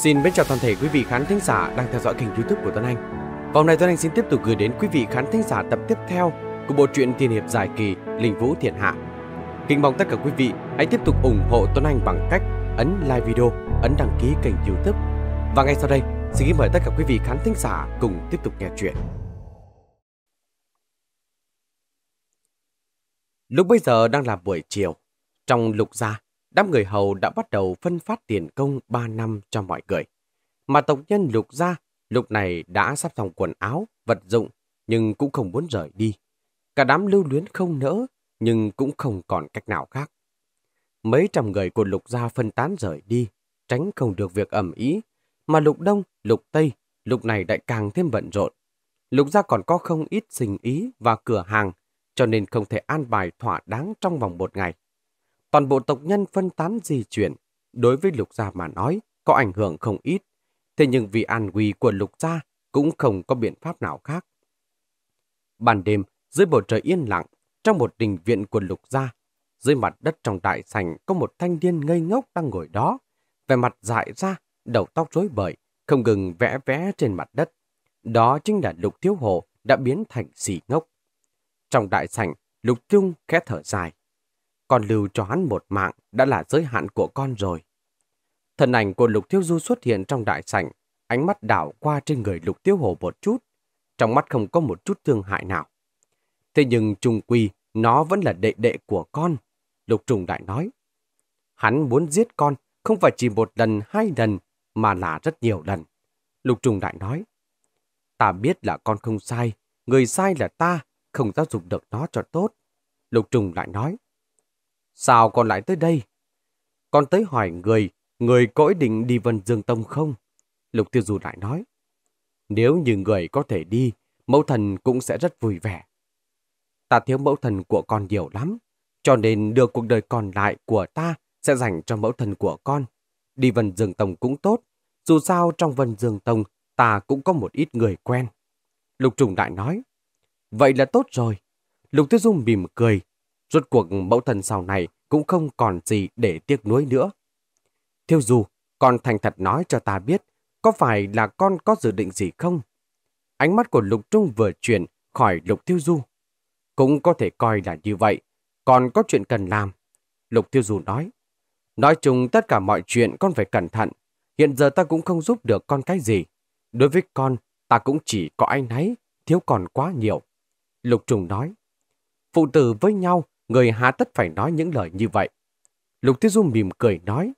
Xin kính chào toàn thể quý vị khán thính giả đang theo dõi kênh YouTube của Tuấn Anh. Vòng này Tuấn Anh xin tiếp tục gửi đến quý vị khán thính giả tập tiếp theo của bộ truyện tiên hiệp dài kỳ Linh Vũ Thiện Hạ. Kính mong tất cả quý vị hãy tiếp tục ủng hộ Tuấn Anh bằng cách ấn like video, ấn đăng ký kênh YouTube. Và ngay sau đây, xin kính mời tất cả quý vị khán thính giả cùng tiếp tục nghe truyện. Lúc bây giờ đang là buổi chiều, trong lục gia đám người hầu đã bắt đầu phân phát tiền công 3 năm cho mọi người. Mà tộc nhân lục gia lục này đã sắp xong quần áo, vật dụng, nhưng cũng không muốn rời đi. Cả đám lưu luyến không nỡ, nhưng cũng không còn cách nào khác. Mấy trăm người của lục gia phân tán rời đi, tránh không được việc ẩm ý, mà lục đông, lục tây, lục này lại càng thêm bận rộn. Lục gia còn có không ít sinh ý và cửa hàng, cho nên không thể an bài thỏa đáng trong vòng một ngày toàn bộ tộc nhân phân tán di chuyển, đối với lục gia mà nói, có ảnh hưởng không ít. Thế nhưng vì an nguy của lục gia cũng không có biện pháp nào khác. Ban đêm, dưới bầu trời yên lặng, trong một đình viện của lục gia, dưới mặt đất trong đại sảnh có một thanh niên ngây ngốc đang ngồi đó, vẻ mặt dại ra, đầu tóc rối bời, không ngừng vẽ vẽ trên mặt đất. Đó chính là lục thiếu hồ đã biến thành xì ngốc. Trong đại sảnh, lục trung khẽ thở dài, con lưu cho hắn một mạng đã là giới hạn của con rồi. Thân ảnh của Lục thiếu Du xuất hiện trong đại sảnh, ánh mắt đảo qua trên người Lục Tiêu Hồ một chút, trong mắt không có một chút thương hại nào. Thế nhưng trùng quy, nó vẫn là đệ đệ của con, Lục Trùng Đại nói. Hắn muốn giết con, không phải chỉ một lần, hai lần, mà là rất nhiều lần. Lục Trùng Đại nói, ta biết là con không sai, người sai là ta, không giáo dục được nó cho tốt. Lục Trùng lại nói, Sao con lại tới đây? Con tới hỏi người, người có ý định đi Vân Dương Tông không? Lục Tiêu Du lại nói. Nếu như người có thể đi, mẫu thần cũng sẽ rất vui vẻ. Ta thiếu mẫu thần của con nhiều lắm, cho nên đưa cuộc đời còn lại của ta sẽ dành cho mẫu thần của con. Đi Vân Dương Tông cũng tốt, dù sao trong Vân Dương Tông ta cũng có một ít người quen. Lục Trùng Đại nói, vậy là tốt rồi. Lục Tiêu Dung mỉm cười, Rốt cuộc mẫu thân sau này cũng không còn gì để tiếc nuối nữa. Thiêu dù, con thành thật nói cho ta biết, có phải là con có dự định gì không? Ánh mắt của Lục Trung vừa chuyển khỏi Lục Thiêu Du. Cũng có thể coi là như vậy, còn có chuyện cần làm. Lục Thiêu Du nói, nói chung tất cả mọi chuyện con phải cẩn thận, hiện giờ ta cũng không giúp được con cái gì. Đối với con, ta cũng chỉ có anh ấy, thiếu còn quá nhiều. Lục Trung nói, phụ tử với nhau người hạ tất phải nói những lời như vậy. Lục Tiêu Du mỉm cười nói,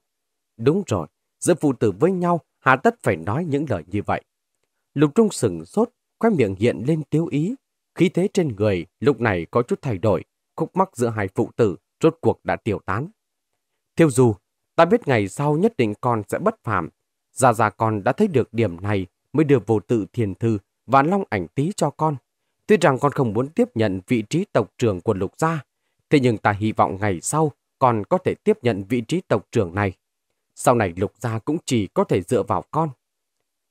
đúng rồi, giữa phụ tử với nhau hạ tất phải nói những lời như vậy. Lục Trung sừng sốt, quay miệng hiện lên tiêu ý, khí thế trên người lúc này có chút thay đổi, khúc mắc giữa hai phụ tử rốt cuộc đã tiêu tán. Thiêu Du, ta biết ngày sau nhất định con sẽ bất phạm. già già con đã thấy được điểm này mới đưa vô tự thiền thư và long ảnh tí cho con. Tuy rằng con không muốn tiếp nhận vị trí tộc trưởng của lục gia, Thế nhưng ta hy vọng ngày sau còn có thể tiếp nhận vị trí tộc trưởng này. Sau này Lục Gia cũng chỉ có thể dựa vào con.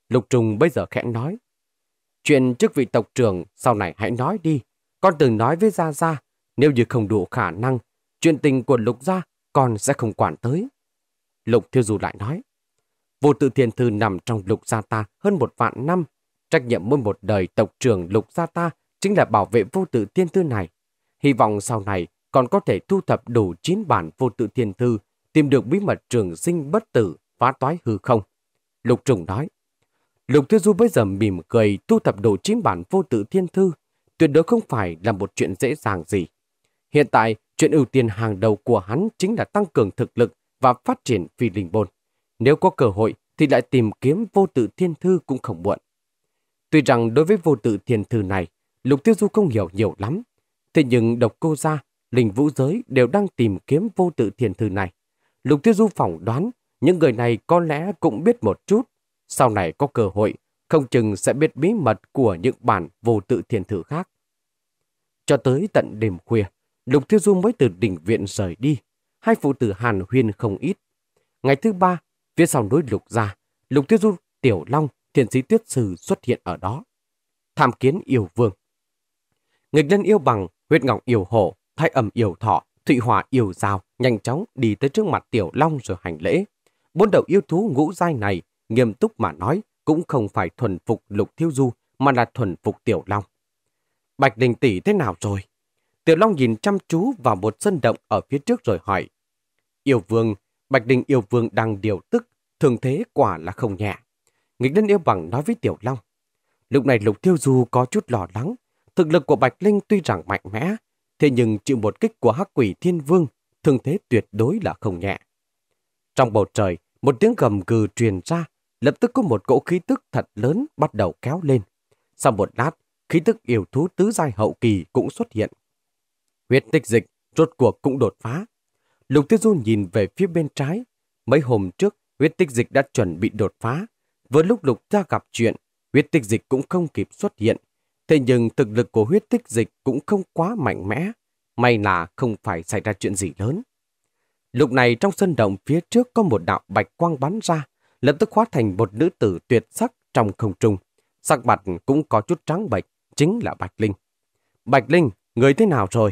Lục Trùng bây giờ khẽ nói. Chuyện trước vị tộc trưởng sau này hãy nói đi. Con từng nói với Gia Gia, nếu như không đủ khả năng, chuyện tình của Lục Gia con sẽ không quản tới. Lục Thiêu dù lại nói. Vô tự thiên thư nằm trong Lục Gia ta hơn một vạn năm. Trách nhiệm mỗi một đời tộc trưởng Lục Gia ta chính là bảo vệ vô tự thiên thư này. Hy vọng sau này còn có thể thu thập đủ 9 bản vô tự thiên thư, tìm được bí mật trường sinh bất tử, phá toái hư không. Lục Trùng nói, Lục Thư Du bây giờ mỉm cười thu thập đủ 9 bản vô tự thiên thư, tuyệt đối không phải là một chuyện dễ dàng gì. Hiện tại, chuyện ưu tiên hàng đầu của hắn chính là tăng cường thực lực và phát triển phi linh bôn. Nếu có cơ hội thì lại tìm kiếm vô tự thiên thư cũng không muộn. Tuy rằng đối với vô tự thiên thư này, Lục Tiêu Du không hiểu nhiều lắm, thế nhưng độc cô ra linh vũ giới đều đang tìm kiếm vô tự thiền thư này. Lục Tiêu Du phỏng đoán những người này có lẽ cũng biết một chút. Sau này có cơ hội, không chừng sẽ biết bí mật của những bản vô tự thiền thư khác. Cho tới tận đêm khuya, Lục Tiêu Du mới từ đỉnh viện rời đi. Hai phụ tử Hàn Huyên không ít. Ngày thứ ba, phía sau núi Lục ra, Lục Tiêu Du, Tiểu Long, Thiền sĩ Tuyết Sư xuất hiện ở đó. Tham kiến yêu vương. Nghịch nhân yêu bằng, huyết ngọc yêu hổ, Thái ẩm yểu thọ, thụy hòa yểu rào, nhanh chóng đi tới trước mặt Tiểu Long rồi hành lễ. Bốn đầu yêu thú ngũ giai này, nghiêm túc mà nói, cũng không phải thuần phục lục thiêu du, mà là thuần phục Tiểu Long. Bạch Đình Tỷ thế nào rồi? Tiểu Long nhìn chăm chú vào một sân động ở phía trước rồi hỏi. Yêu Vương, Bạch Đình Yêu Vương đang điều tức, thường thế quả là không nhẹ. Nghịch Linh Yêu Bằng nói với Tiểu Long. Lúc này Lục Thiêu Du có chút lo lắng. Thực lực của Bạch Linh tuy rằng mạnh mẽ, thế nhưng chịu một kích của hắc quỷ thiên vương, thương thế tuyệt đối là không nhẹ. Trong bầu trời, một tiếng gầm gừ truyền ra, lập tức có một cỗ khí tức thật lớn bắt đầu kéo lên. Sau một lát, khí tức yêu thú tứ giai hậu kỳ cũng xuất hiện. Huyết tích dịch rốt cuộc cũng đột phá. Lục Tiêu Du nhìn về phía bên trái, mấy hôm trước huyết tích dịch đã chuẩn bị đột phá, vừa lúc Lục gia gặp chuyện, huyết tích dịch cũng không kịp xuất hiện, Thế nhưng thực lực của huyết tích dịch cũng không quá mạnh mẽ. May là không phải xảy ra chuyện gì lớn. Lúc này trong sân động phía trước có một đạo bạch quang bắn ra, lập tức hóa thành một nữ tử tuyệt sắc trong không trung. Sắc mặt cũng có chút trắng bạch, chính là Bạch Linh. Bạch Linh, người thế nào rồi?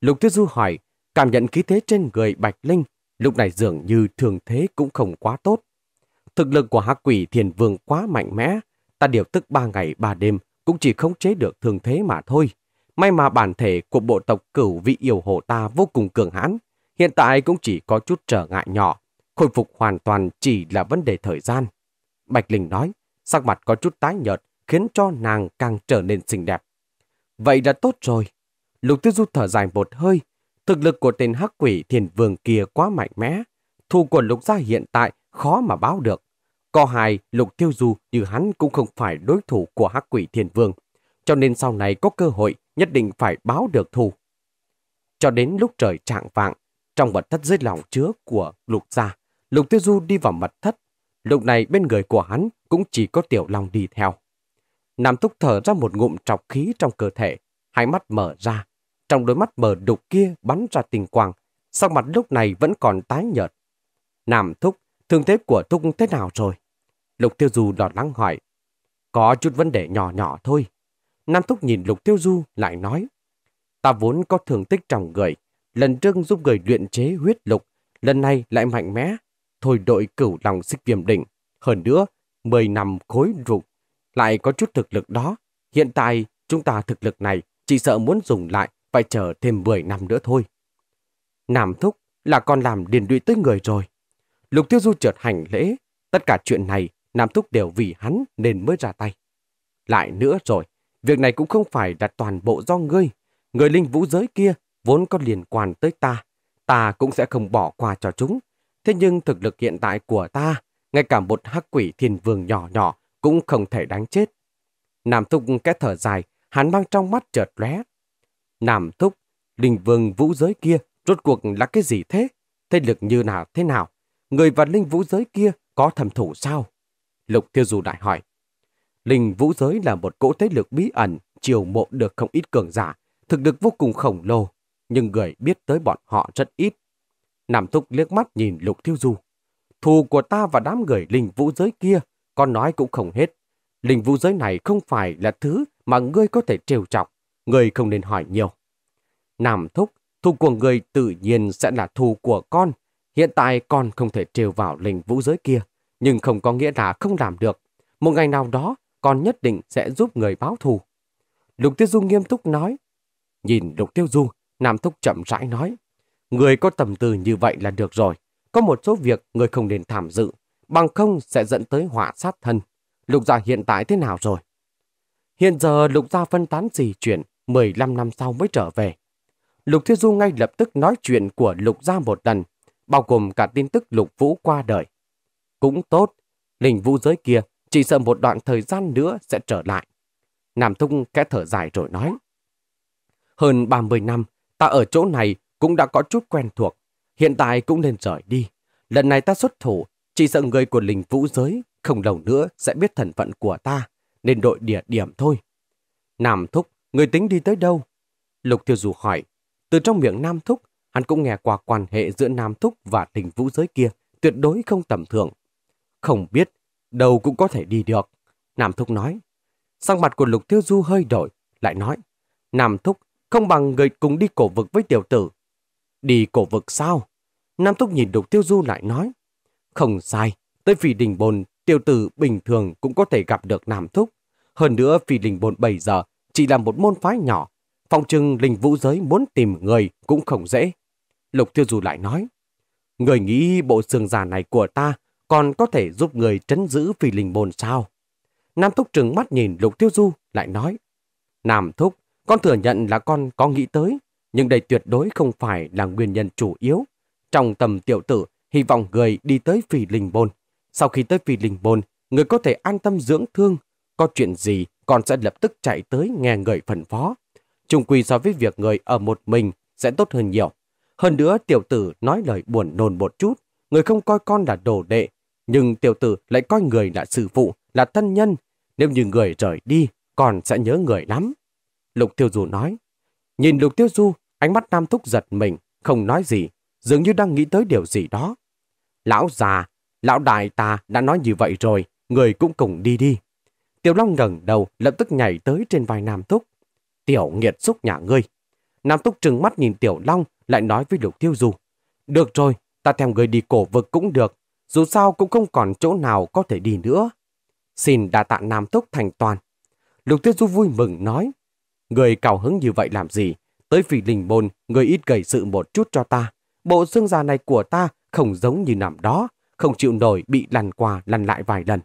Lục Tuyết Du hỏi, cảm nhận khí thế trên người Bạch Linh, lúc này dường như thường thế cũng không quá tốt. Thực lực của hắc quỷ thiền vương quá mạnh mẽ, ta điều tức ba ngày ba đêm cũng chỉ khống chế được thường thế mà thôi. May mà bản thể của bộ tộc cửu vị yêu hồ ta vô cùng cường hãn, hiện tại cũng chỉ có chút trở ngại nhỏ, khôi phục hoàn toàn chỉ là vấn đề thời gian. Bạch Linh nói, sắc mặt có chút tái nhợt, khiến cho nàng càng trở nên xinh đẹp. Vậy đã tốt rồi. Lục Tư Du thở dài một hơi, thực lực của tên hắc quỷ thiền vương kia quá mạnh mẽ, thù của lục gia hiện tại khó mà báo được. Có hai lục tiêu du như hắn cũng không phải đối thủ của hắc quỷ thiên vương, cho nên sau này có cơ hội nhất định phải báo được thù. Cho đến lúc trời trạng vạng, trong mật thất dưới lòng chứa của lục gia, lục tiêu du đi vào mật thất. Lúc này bên người của hắn cũng chỉ có tiểu long đi theo. Nam túc thở ra một ngụm trọc khí trong cơ thể, hai mắt mở ra. Trong đôi mắt mở đục kia bắn ra tình quang, sắc mặt lúc này vẫn còn tái nhợt. Nam thúc Thương thế của Thúc thế nào rồi? Lục Tiêu Du đọt lắng hỏi. Có chút vấn đề nhỏ nhỏ thôi. Nam Thúc nhìn Lục Tiêu Du lại nói. Ta vốn có thường tích trong người. Lần trước giúp người luyện chế huyết lục. Lần này lại mạnh mẽ. Thôi đội cửu lòng xích viêm định, Hơn nữa, 10 năm khối rục. Lại có chút thực lực đó. Hiện tại, chúng ta thực lực này chỉ sợ muốn dùng lại phải chờ thêm 10 năm nữa thôi. Nam Thúc là con làm điền lụy tới người rồi. Lục Tiêu Du chợt hành lễ, tất cả chuyện này Nam Thúc đều vì hắn nên mới ra tay. Lại nữa rồi, việc này cũng không phải đặt toàn bộ do ngươi. Người linh vũ giới kia vốn có liên quan tới ta. Ta cũng sẽ không bỏ qua cho chúng. Thế nhưng thực lực hiện tại của ta, ngay cả một hắc quỷ thiên vương nhỏ nhỏ cũng không thể đánh chết. Nam Thúc cái thở dài, hắn mang trong mắt chợt lé. Nam Thúc, linh vương vũ giới kia, rốt cuộc là cái gì thế? Thế lực như nào thế nào? người và linh vũ giới kia có thầm thủ sao? Lục Tiêu Du lại hỏi. Linh vũ giới là một cỗ thế lực bí ẩn, chiều mộ được không ít cường giả, thực lực vô cùng khổng lồ, nhưng người biết tới bọn họ rất ít. Nam Thúc liếc mắt nhìn Lục Tiêu Du. Thù của ta và đám người linh vũ giới kia, con nói cũng không hết. Linh vũ giới này không phải là thứ mà ngươi có thể trêu chọc, ngươi không nên hỏi nhiều. Nam Thúc, thù của người tự nhiên sẽ là thù của con, Hiện tại còn không thể trêu vào linh vũ giới kia, nhưng không có nghĩa là không làm được. Một ngày nào đó, con nhất định sẽ giúp người báo thù. Lục Tiêu Du nghiêm túc nói. Nhìn Lục Tiêu Du, Nam Thúc chậm rãi nói. Người có tầm từ như vậy là được rồi. Có một số việc người không nên tham dự, bằng không sẽ dẫn tới họa sát thân. Lục gia hiện tại thế nào rồi? Hiện giờ lục gia phân tán gì chuyển, 15 năm sau mới trở về. Lục Thiên Du ngay lập tức nói chuyện của lục gia một lần, bao gồm cả tin tức lục vũ qua đời. Cũng tốt, linh vũ giới kia chỉ sợ một đoạn thời gian nữa sẽ trở lại. Nam Thung kẽ thở dài rồi nói. Hơn 30 năm, ta ở chỗ này cũng đã có chút quen thuộc, hiện tại cũng nên rời đi. Lần này ta xuất thủ, chỉ sợ người của linh vũ giới không lâu nữa sẽ biết thần phận của ta, nên đội địa điểm thôi. Nam Thúc, người tính đi tới đâu? Lục Thiêu Dù hỏi, từ trong miệng Nam Thúc Hắn cũng nghe qua quan hệ giữa Nam Thúc và tình vũ giới kia, tuyệt đối không tầm thường. Không biết, đầu cũng có thể đi được. Nam Thúc nói. Sang mặt của Lục Tiêu Du hơi đổi, lại nói. Nam Thúc không bằng người cùng đi cổ vực với tiểu tử. Đi cổ vực sao? Nam Thúc nhìn Lục Tiêu Du lại nói. Không sai, tới phỉ đình bồn, tiểu tử bình thường cũng có thể gặp được Nam Thúc. Hơn nữa phỉ đình bồn 7 giờ chỉ là một môn phái nhỏ. Phòng trưng linh vũ giới muốn tìm người cũng không dễ. Lục Tiêu Dù lại nói, Người nghĩ bộ xương giả này của ta còn có thể giúp người trấn giữ phi linh Bồn sao? Nam Thúc trừng mắt nhìn Lục Tiêu Du lại nói, Nam Thúc, con thừa nhận là con có nghĩ tới, nhưng đây tuyệt đối không phải là nguyên nhân chủ yếu. Trong tầm tiểu tử, hy vọng người đi tới phi linh Bồn, Sau khi tới phi linh Bồn, người có thể an tâm dưỡng thương. Có chuyện gì, con sẽ lập tức chạy tới nghe người phần phó. Trung quy so với việc người ở một mình sẽ tốt hơn nhiều. Hơn nữa tiểu tử nói lời buồn nôn một chút, người không coi con là đồ đệ, nhưng tiểu tử lại coi người là sư phụ, là thân nhân. Nếu như người rời đi, còn sẽ nhớ người lắm. Lục Tiêu Du nói. Nhìn Lục Tiêu Du, ánh mắt Nam Thúc giật mình, không nói gì, dường như đang nghĩ tới điều gì đó. Lão già, lão đại ta đã nói như vậy rồi, người cũng cùng đi đi. Tiểu Long ngẩng đầu lập tức nhảy tới trên vai Nam Thúc. Tiểu nghiệt xúc nhà ngươi, Nam Túc trừng mắt nhìn Tiểu Long lại nói với Lục Thiêu Du. Được rồi, ta thèm người đi cổ vực cũng được, dù sao cũng không còn chỗ nào có thể đi nữa. Xin đã tạ Nam Túc thành toàn. Lục Thiêu Du vui mừng nói. Người cào hứng như vậy làm gì? Tới vì linh bồn, người ít gầy sự một chút cho ta. Bộ xương già này của ta không giống như nằm đó, không chịu nổi bị lăn qua lăn lại vài lần.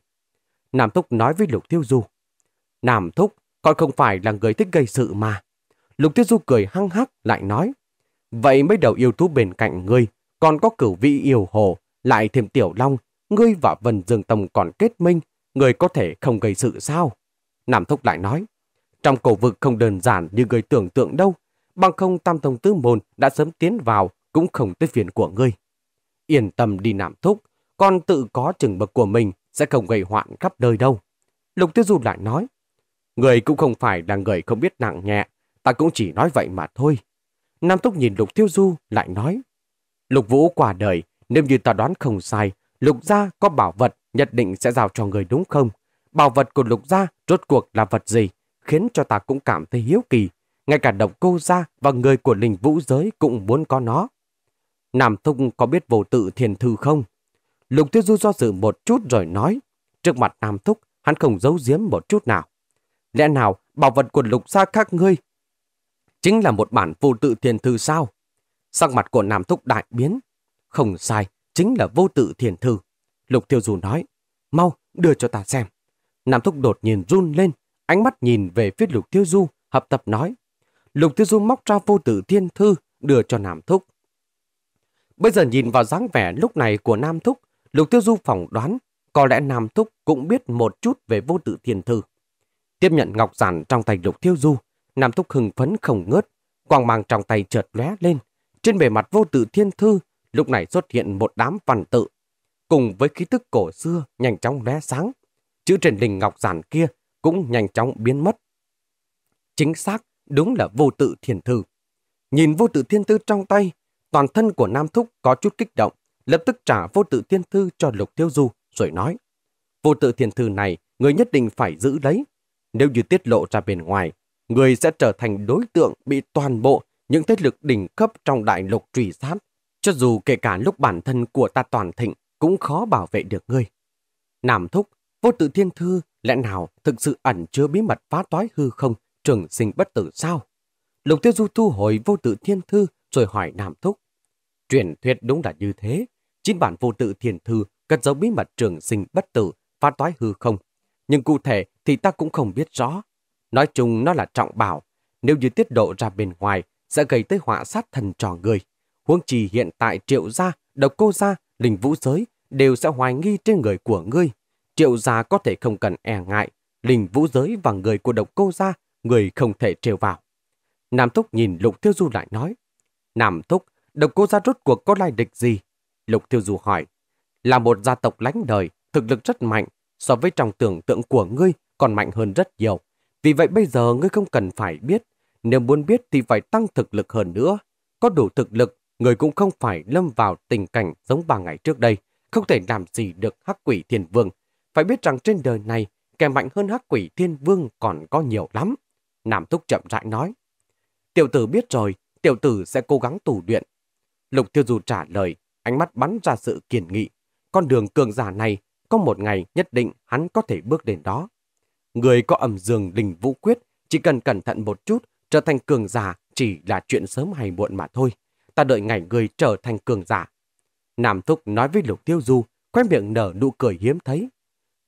Nam Túc nói với Lục Thiêu Du. Nam Thúc, con không phải là người thích gây sự mà. Lục Tiết Du cười hăng hắc lại nói. Vậy mấy đầu yêu thú bên cạnh ngươi, còn có cửu vị yêu hồ, lại thêm tiểu long, ngươi và Vân Dương Tông còn kết minh, ngươi có thể không gây sự sao? Nam Thúc lại nói, trong cổ vực không đơn giản như ngươi tưởng tượng đâu, bằng không tam thông tứ môn đã sớm tiến vào, cũng không tới phiền của ngươi. Yên tâm đi Nam Thúc, con tự có chừng bậc của mình sẽ không gây hoạn khắp đời đâu. Lục Tiêu Du lại nói, người cũng không phải là người không biết nặng nhẹ, Ta cũng chỉ nói vậy mà thôi. Nam Túc nhìn Lục Thiêu Du lại nói. Lục Vũ quả đời, nếu như ta đoán không sai, Lục Gia có bảo vật nhất định sẽ giao cho người đúng không? Bảo vật của Lục Gia rốt cuộc là vật gì? Khiến cho ta cũng cảm thấy hiếu kỳ. Ngay cả độc cô gia và người của linh vũ giới cũng muốn có nó. Nam Túc có biết vô tự thiền thư không? Lục Tiêu Du do dự một chút rồi nói. Trước mặt Nam Túc, hắn không giấu giếm một chút nào. Lẽ nào bảo vật của lục gia khác ngươi Chính là một bản vô tự thiền thư sao? Sắc mặt của Nam Thúc đại biến. Không sai, chính là vô tự thiền thư. Lục Tiêu Dù nói, mau đưa cho ta xem. Nam Thúc đột nhiên run lên, ánh mắt nhìn về phía Lục Tiêu Du, hợp tập nói. Lục Tiêu Du móc ra vô tự thiền thư, đưa cho Nam Thúc. Bây giờ nhìn vào dáng vẻ lúc này của Nam Thúc, Lục Tiêu Du phỏng đoán có lẽ Nam Thúc cũng biết một chút về vô tự thiền thư. Tiếp nhận ngọc giản trong tay Lục Tiêu Du, Nam Thúc hưng phấn không ngớt, quang mang trong tay chợt lóe lên. Trên bề mặt vô tự thiên thư, lúc này xuất hiện một đám văn tự. Cùng với khí tức cổ xưa nhanh chóng lóe sáng, chữ trên đình ngọc giản kia cũng nhanh chóng biến mất. Chính xác, đúng là vô tự thiên thư. Nhìn vô tự thiên thư trong tay, toàn thân của Nam Thúc có chút kích động, lập tức trả vô tự thiên thư cho Lục Tiêu Du, rồi nói. Vô tự thiên thư này, người nhất định phải giữ lấy. Nếu như tiết lộ ra bên ngoài, người sẽ trở thành đối tượng bị toàn bộ những thế lực đỉnh cấp trong đại lục truy sát. Cho dù kể cả lúc bản thân của ta toàn thịnh cũng khó bảo vệ được ngươi. Nam Thúc, vô tự thiên thư lẽ nào thực sự ẩn chứa bí mật phá toái hư không, trường sinh bất tử sao? Lục tiêu du thu hồi vô tự thiên thư rồi hỏi Nam Thúc. Truyền thuyết đúng là như thế. Chính bản vô tự thiên thư cất giấu bí mật trường sinh bất tử, phá toái hư không. Nhưng cụ thể thì ta cũng không biết rõ Nói chung nó là trọng bảo, nếu như tiết độ ra bên ngoài sẽ gây tới họa sát thần trò người. Huống trì hiện tại triệu gia, độc cô gia, linh vũ giới đều sẽ hoài nghi trên người của ngươi. Triệu gia có thể không cần e ngại, linh vũ giới và người của độc cô gia, người không thể trêu vào. Nam Thúc nhìn Lục Tiêu Du lại nói, Nam Thúc, độc cô gia rốt cuộc có lai địch gì? Lục Tiêu Du hỏi, là một gia tộc lánh đời, thực lực rất mạnh, so với trong tưởng tượng của ngươi còn mạnh hơn rất nhiều, vì vậy bây giờ ngươi không cần phải biết, nếu muốn biết thì phải tăng thực lực hơn nữa. Có đủ thực lực, người cũng không phải lâm vào tình cảnh giống ba ngày trước đây, không thể làm gì được hắc quỷ thiên vương. Phải biết rằng trên đời này, kẻ mạnh hơn hắc quỷ thiên vương còn có nhiều lắm. Nam thúc chậm rãi nói. Tiểu tử biết rồi, tiểu tử sẽ cố gắng tù luyện. Lục Tiêu Du trả lời, ánh mắt bắn ra sự kiên nghị. Con đường cường giả này, có một ngày nhất định hắn có thể bước đến đó. Người có ẩm dường đình vũ quyết, chỉ cần cẩn thận một chút, trở thành cường giả chỉ là chuyện sớm hay muộn mà thôi. Ta đợi ngày người trở thành cường giả. Nam Thúc nói với Lục Tiêu Du, khoe miệng nở nụ cười hiếm thấy.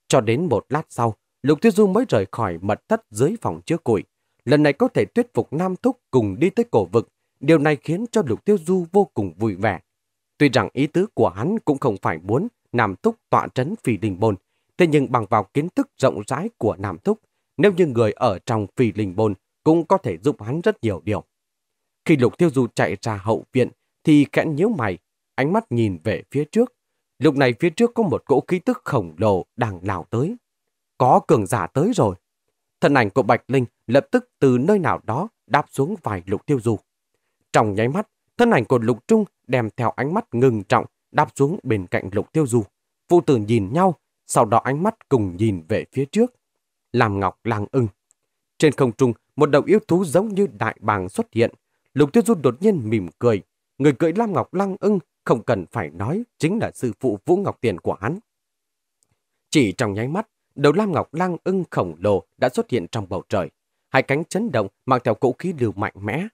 Cho đến một lát sau, Lục Tiêu Du mới rời khỏi mật thất dưới phòng chứa củi. Lần này có thể thuyết phục Nam Thúc cùng đi tới cổ vực. Điều này khiến cho Lục Tiêu Du vô cùng vui vẻ. Tuy rằng ý tứ của hắn cũng không phải muốn Nam Thúc tọa trấn phi đình bồn, Thế nhưng bằng vào kiến thức rộng rãi của Nam Thúc, nếu như người ở trong phi linh bồn cũng có thể giúp hắn rất nhiều điều. Khi Lục Tiêu Du chạy ra hậu viện thì khẽ nhíu mày, ánh mắt nhìn về phía trước. Lúc này phía trước có một cỗ khí tức khổng lồ đang lao tới. Có cường giả tới rồi. Thân ảnh của Bạch Linh lập tức từ nơi nào đó đáp xuống vài Lục Tiêu Du. Trong nháy mắt, thân ảnh của Lục Trung đem theo ánh mắt ngừng trọng đáp xuống bên cạnh Lục Tiêu Du. Phụ tử nhìn nhau, sau đó ánh mắt cùng nhìn về phía trước. Làm Ngọc lang ưng. Trên không trung, một đầu yêu thú giống như đại bàng xuất hiện. Lục Tiêu Du đột nhiên mỉm cười. Người cưỡi Lam Ngọc Lăng ưng không cần phải nói chính là sư phụ Vũ Ngọc Tiền của hắn. Chỉ trong nháy mắt, đầu Lam Ngọc Lăng ưng khổng lồ đã xuất hiện trong bầu trời. Hai cánh chấn động mang theo cỗ khí lưu mạnh mẽ.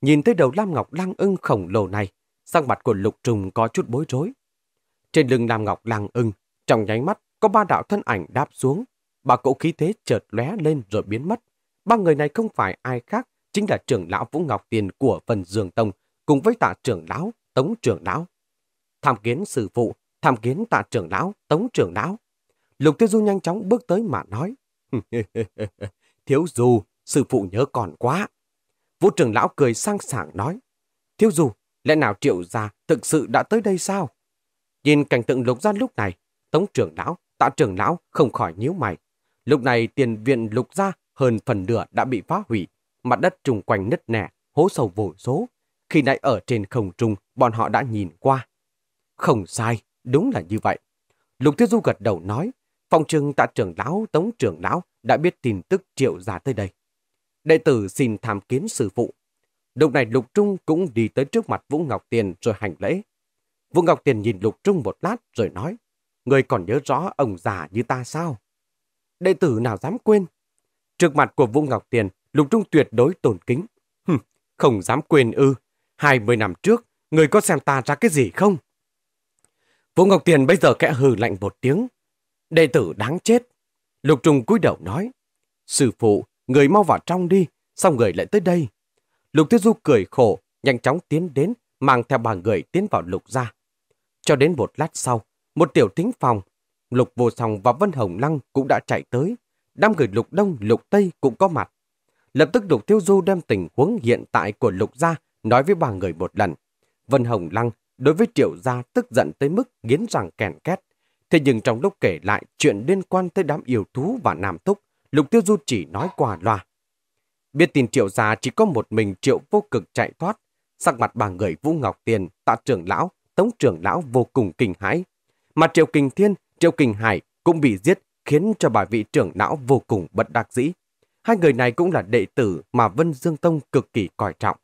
Nhìn tới đầu Lam Ngọc Lăng ưng khổng lồ này, sang mặt của lục trùng có chút bối rối. Trên lưng Lam Ngọc Lăng ưng, trong nháy mắt có ba đạo thân ảnh đáp xuống, ba cỗ khí thế chợt lóe lên rồi biến mất. Ba người này không phải ai khác, chính là trưởng lão Vũ Ngọc Tiền của phần Dường Tông, cùng với tạ trưởng lão, tống trưởng lão. Tham kiến sư phụ, tham kiến tạ trưởng lão, tống trưởng lão. Lục Tiêu Du nhanh chóng bước tới mà nói. Thiếu Du, sư phụ nhớ còn quá. Vũ trưởng lão cười sang sảng nói. Thiếu Du, lẽ nào triệu gia thực sự đã tới đây sao? Nhìn cảnh tượng lục ra lúc này, tống trưởng lão Tạ trưởng lão không khỏi nhíu mày. Lúc này tiền viện lục ra hơn phần nửa đã bị phá hủy, mặt đất trùng quanh nứt nẻ, hố sâu vô số. Khi nãy ở trên không trung, bọn họ đã nhìn qua. Không sai, đúng là như vậy. Lục Thiết Du gật đầu nói, phòng trưng tạ trưởng lão, tống trưởng lão đã biết tin tức triệu ra tới đây. Đệ tử xin tham kiến sư phụ. Lúc này Lục Trung cũng đi tới trước mặt Vũ Ngọc Tiền rồi hành lễ. Vũ Ngọc Tiền nhìn Lục Trung một lát rồi nói, Người còn nhớ rõ ông già như ta sao? Đệ tử nào dám quên? Trước mặt của Vũ Ngọc Tiền, Lục Trung tuyệt đối tồn kính. Hừm, không dám quên ư. Hai mươi năm trước, người có xem ta ra cái gì không? Vũ Ngọc Tiền bây giờ kẽ hừ lạnh một tiếng. Đệ tử đáng chết. Lục Trung cúi đầu nói. Sư phụ, người mau vào trong đi, xong người lại tới đây. Lục Thiết Du cười khổ, nhanh chóng tiến đến, mang theo bà người tiến vào lục ra. Cho đến một lát sau, một tiểu thính phòng, Lục Vô Song và Vân Hồng Lăng cũng đã chạy tới. Đám người Lục Đông, Lục Tây cũng có mặt. Lập tức Lục Tiêu Du đem tình huống hiện tại của Lục Gia nói với ba người một lần. Vân Hồng Lăng đối với Triệu Gia tức giận tới mức nghiến rằng kèn két. Thế nhưng trong lúc kể lại chuyện liên quan tới đám yêu thú và Nam Túc, Lục Tiêu Du chỉ nói qua loa. Biết tin Triệu Gia chỉ có một mình Triệu vô cực chạy thoát, sắc mặt ba người Vũ Ngọc Tiền, tạ trưởng lão, tống trưởng lão vô cùng kinh hãi, mà Triệu Kình Thiên, Triệu Kình Hải cũng bị giết khiến cho bà vị trưởng não vô cùng bất đắc dĩ. Hai người này cũng là đệ tử mà Vân Dương Tông cực kỳ coi trọng.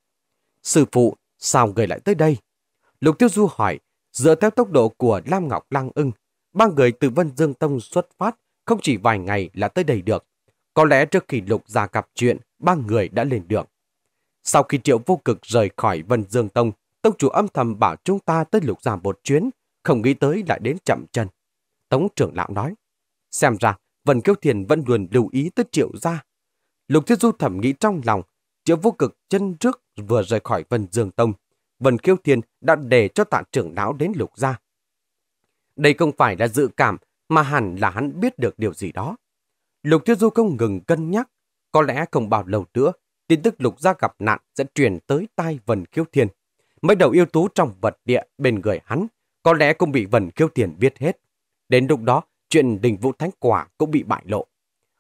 Sư phụ, sao người lại tới đây? Lục Tiêu Du hỏi, dựa theo tốc độ của Lam Ngọc lang ưng, ba người từ Vân Dương Tông xuất phát không chỉ vài ngày là tới đây được. Có lẽ trước khi Lục ra gặp chuyện, ba người đã lên đường. Sau khi Triệu Vô Cực rời khỏi Vân Dương Tông, Tông chủ âm thầm bảo chúng ta tới Lục Già một chuyến, không nghĩ tới lại đến chậm chân. Tống trưởng lão nói, xem ra Vân Kiêu Thiền vẫn luôn lưu ý tới triệu gia. Lục Thiết Du thẩm nghĩ trong lòng, triệu vô cực chân trước vừa rời khỏi Vân Dương Tông, Vân Kiêu Thiền đã để cho tạ trưởng lão đến lục gia. Đây không phải là dự cảm, mà hẳn là hắn biết được điều gì đó. Lục Thiết Du không ngừng cân nhắc, có lẽ không bao lâu nữa, tin tức lục gia gặp nạn sẽ truyền tới tai Vân Kiêu Thiên. Mấy đầu yêu tú trong vật địa bên người hắn có lẽ cũng bị Vân Kiêu Tiền biết hết. Đến lúc đó, chuyện đình vũ thánh quả cũng bị bại lộ.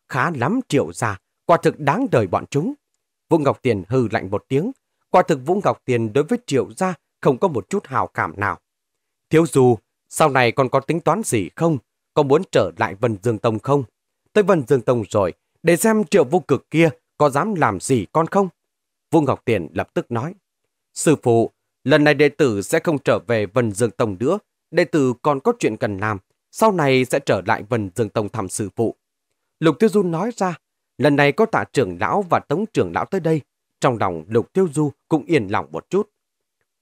Khá lắm triệu ra, quả thực đáng đời bọn chúng. Vũ Ngọc Tiền hừ lạnh một tiếng. Quả thực Vũ Ngọc Tiền đối với triệu gia không có một chút hào cảm nào. Thiếu dù, sau này còn có tính toán gì không? Có muốn trở lại Vân Dương Tông không? Tới Vân Dương Tông rồi, để xem triệu vô cực kia có dám làm gì con không? Vũ Ngọc Tiền lập tức nói. Sư phụ, Lần này đệ tử sẽ không trở về Vân Dương Tông nữa, đệ tử còn có chuyện cần làm, sau này sẽ trở lại Vân Dương Tông thăm sư phụ. Lục Tiêu Du nói ra, lần này có tạ trưởng lão và tống trưởng lão tới đây, trong lòng Lục Tiêu Du cũng yên lòng một chút.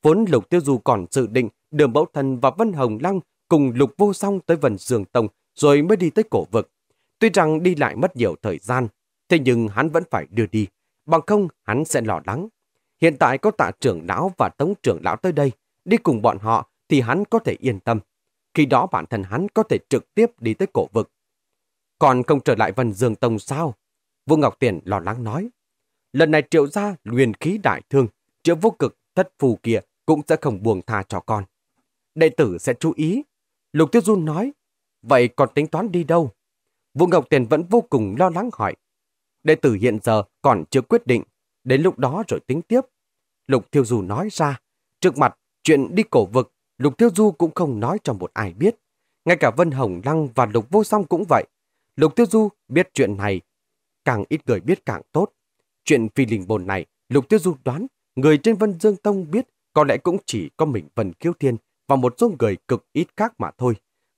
Vốn Lục Tiêu Du còn dự định đường Mẫu Thần và Vân Hồng Lăng cùng Lục Vô Song tới Vân Dương Tông rồi mới đi tới cổ vực. Tuy rằng đi lại mất nhiều thời gian, thế nhưng hắn vẫn phải đưa đi, bằng không hắn sẽ lo lắng. Hiện tại có tạ trưởng lão và tống trưởng lão tới đây, đi cùng bọn họ thì hắn có thể yên tâm. Khi đó bản thân hắn có thể trực tiếp đi tới cổ vực. Còn không trở lại Vân Dương Tông sao? Vũ Ngọc Tiền lo lắng nói. Lần này triệu ra luyện khí đại thương, triệu vô cực thất phù kia cũng sẽ không buồn tha cho con. Đệ tử sẽ chú ý. Lục Tiêu Dung nói, vậy còn tính toán đi đâu? Vũ Ngọc Tiền vẫn vô cùng lo lắng hỏi. Đệ tử hiện giờ còn chưa quyết định, Đến lúc đó rồi tính tiếp. Lục Thiêu Du nói ra, trước mặt, chuyện đi cổ vực, Lục Thiêu Du cũng không nói cho một ai biết. Ngay cả Vân Hồng Lăng và Lục Vô Song cũng vậy. Lục Tiêu Du biết chuyện này, càng ít người biết càng tốt. Chuyện phi linh bồn này, Lục Tiêu Du đoán, người trên Vân Dương Tông biết có lẽ cũng chỉ có mình Vân Kiêu Thiên và một số người cực ít khác mà thôi.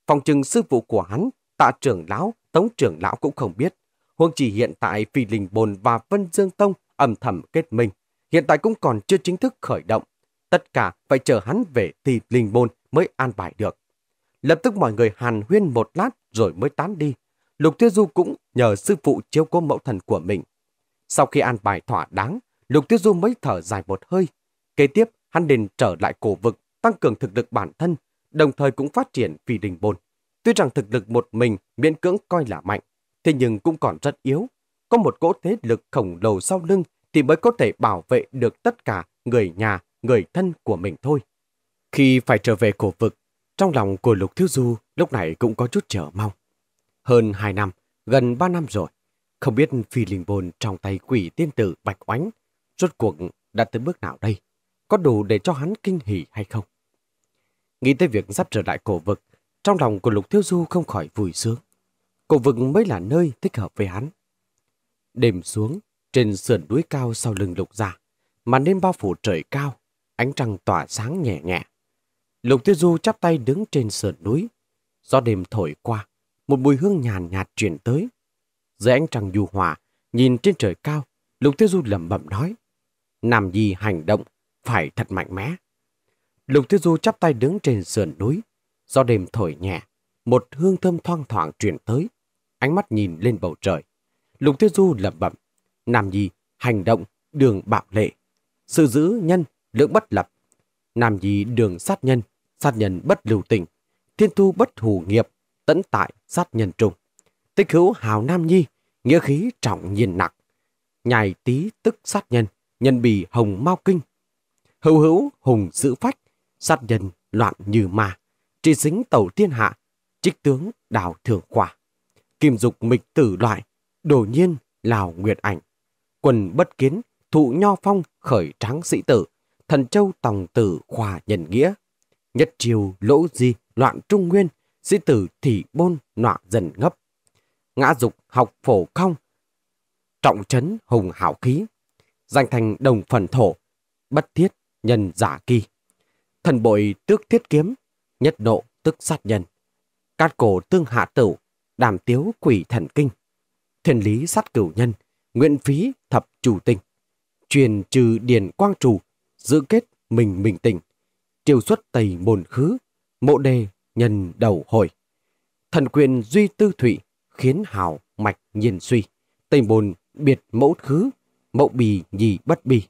Phòng trừng sư phụ của hắn, tạ trưởng lão, tống trưởng lão cũng không biết. Huông chỉ hiện tại phi linh bồn và Vân Dương Tông âm thầm kết minh, hiện tại cũng còn chưa chính thức khởi động. Tất cả phải chờ hắn về thì linh môn mới an bài được. Lập tức mọi người hàn huyên một lát rồi mới tán đi. Lục Tiêu Du cũng nhờ sư phụ chiếu cố mẫu thần của mình. Sau khi an bài thỏa đáng, Lục Tiêu Du mới thở dài một hơi. Kế tiếp, hắn đền trở lại cổ vực, tăng cường thực lực bản thân, đồng thời cũng phát triển vì đình bồn. Tuy rằng thực lực một mình miễn cưỡng coi là mạnh, thế nhưng cũng còn rất yếu có một cỗ thế lực khổng lồ sau lưng thì mới có thể bảo vệ được tất cả người nhà, người thân của mình thôi. Khi phải trở về cổ vực, trong lòng của Lục Thiếu Du lúc này cũng có chút trở mong. Hơn 2 năm, gần 3 năm rồi, không biết phi linh bồn trong tay quỷ tiên tử Bạch Oánh rốt cuộc đã tới bước nào đây? Có đủ để cho hắn kinh hỉ hay không? Nghĩ tới việc sắp trở lại cổ vực, trong lòng của Lục Thiếu Du không khỏi vui sướng. Cổ vực mới là nơi thích hợp với hắn. Đêm xuống, trên sườn núi cao sau lưng lục giả, mà nên bao phủ trời cao, ánh trăng tỏa sáng nhẹ nhẹ. Lục Tiêu Du chắp tay đứng trên sườn núi, gió đêm thổi qua, một mùi hương nhàn nhạt truyền tới. Dưới ánh trăng du hòa, nhìn trên trời cao, Lục Tiêu Du lẩm bẩm nói: "Nam Nhi hành động phải thật mạnh mẽ." Lục Tiêu Du chắp tay đứng trên sườn núi, gió đêm thổi nhẹ, một hương thơm thoang thoảng truyền tới, ánh mắt nhìn lên bầu trời. Lục Tiêu Du lẩm bẩm, Nam Nhi, hành động, đường bạo lệ, sự giữ nhân, lưỡng bất lập. Nam Nhi đường sát nhân, sát nhân bất lưu tình, thiên thu bất hủ nghiệp, tẫn tại sát nhân trùng. Tích hữu hào Nam Nhi, nghĩa khí trọng nhiên nặng Nhài tí tức sát nhân, nhân bì hồng mau kinh. Hữu hữu hùng giữ phách, sát nhân loạn như ma. Tri dính tàu thiên hạ, trích tướng đào thượng quả. Kim dục mịch tử loại, Đột nhiên, Lào Nguyệt Ảnh, quần bất kiến, thụ nho phong khởi tráng sĩ tử, thần châu tòng tử khoa nhân nghĩa. Nhất triều lỗ di loạn trung nguyên, sĩ tử thị bôn nọa dần ngấp. Ngã dục học phổ không, trọng trấn hùng hảo khí. Danh thành đồng phần thổ, bất thiết nhân giả kỳ. Thần bội tước thiết kiếm, nhất nộ tức sát nhân. Cát cổ tương hạ tử, đàm tiếu quỷ thần kinh thiên lý sát cửu nhân, nguyện phí thập chủ tình, truyền trừ điển quang trù, giữ kết mình mình tình, triều xuất tầy mồn khứ, mộ đề nhân đầu hồi. Thần quyền duy tư thủy, khiến hào mạch nhiên suy, tây mồn biệt mẫu khứ, mẫu bì nhì bất bì.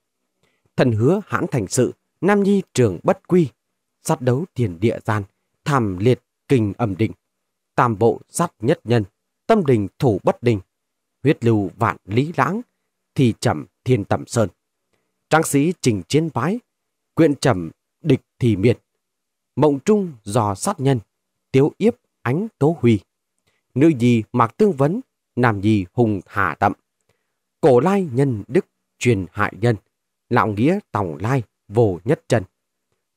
Thần hứa hãn thành sự, nam nhi trường bất quy, sát đấu tiền địa gian, thảm liệt kinh âm định. Tam bộ sát nhất nhân, tâm đình thủ bất đình, huyết lưu vạn lý lãng, thì trầm thiên tầm sơn. trang sĩ trình chiến phái, quyện trầm địch thì miệt, mộng trung dò sát nhân, tiếu yếp ánh tố huy. Nữ gì mạc tương vấn, nam gì hùng hà tậm. Cổ lai nhân đức truyền hại nhân, lão nghĩa tòng lai vô nhất trần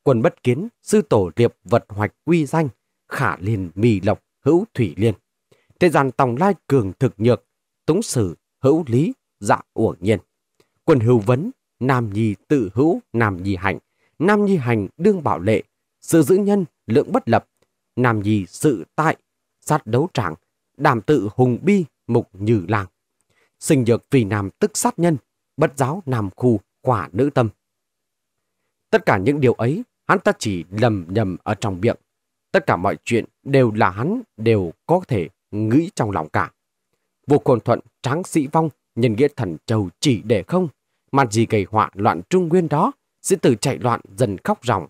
Quân bất kiến, sư tổ liệp vật hoạch uy danh, khả liền mì lộc hữu thủy liên. Thế gian tòng lai cường thực nhược, túng sử, hữu lý, dạ uổng nhiên. Quân hữu vấn, nam nhi tự hữu, nam nhi hành. Nam nhi hành đương bảo lệ, sự giữ nhân, lượng bất lập. Nam nhi sự tại, sát đấu trạng đàm tự hùng bi, mục như làng. Sinh dược vì nam tức sát nhân, bất giáo nam khu, quả nữ tâm. Tất cả những điều ấy, hắn ta chỉ lầm nhầm ở trong miệng. Tất cả mọi chuyện đều là hắn đều có thể nghĩ trong lòng cả. Vô Côn Thuận tráng sĩ vong, nhân nghĩa thần châu chỉ để không. Màn gì gây họa loạn trung nguyên đó, sĩ tử chạy loạn dần khóc ròng.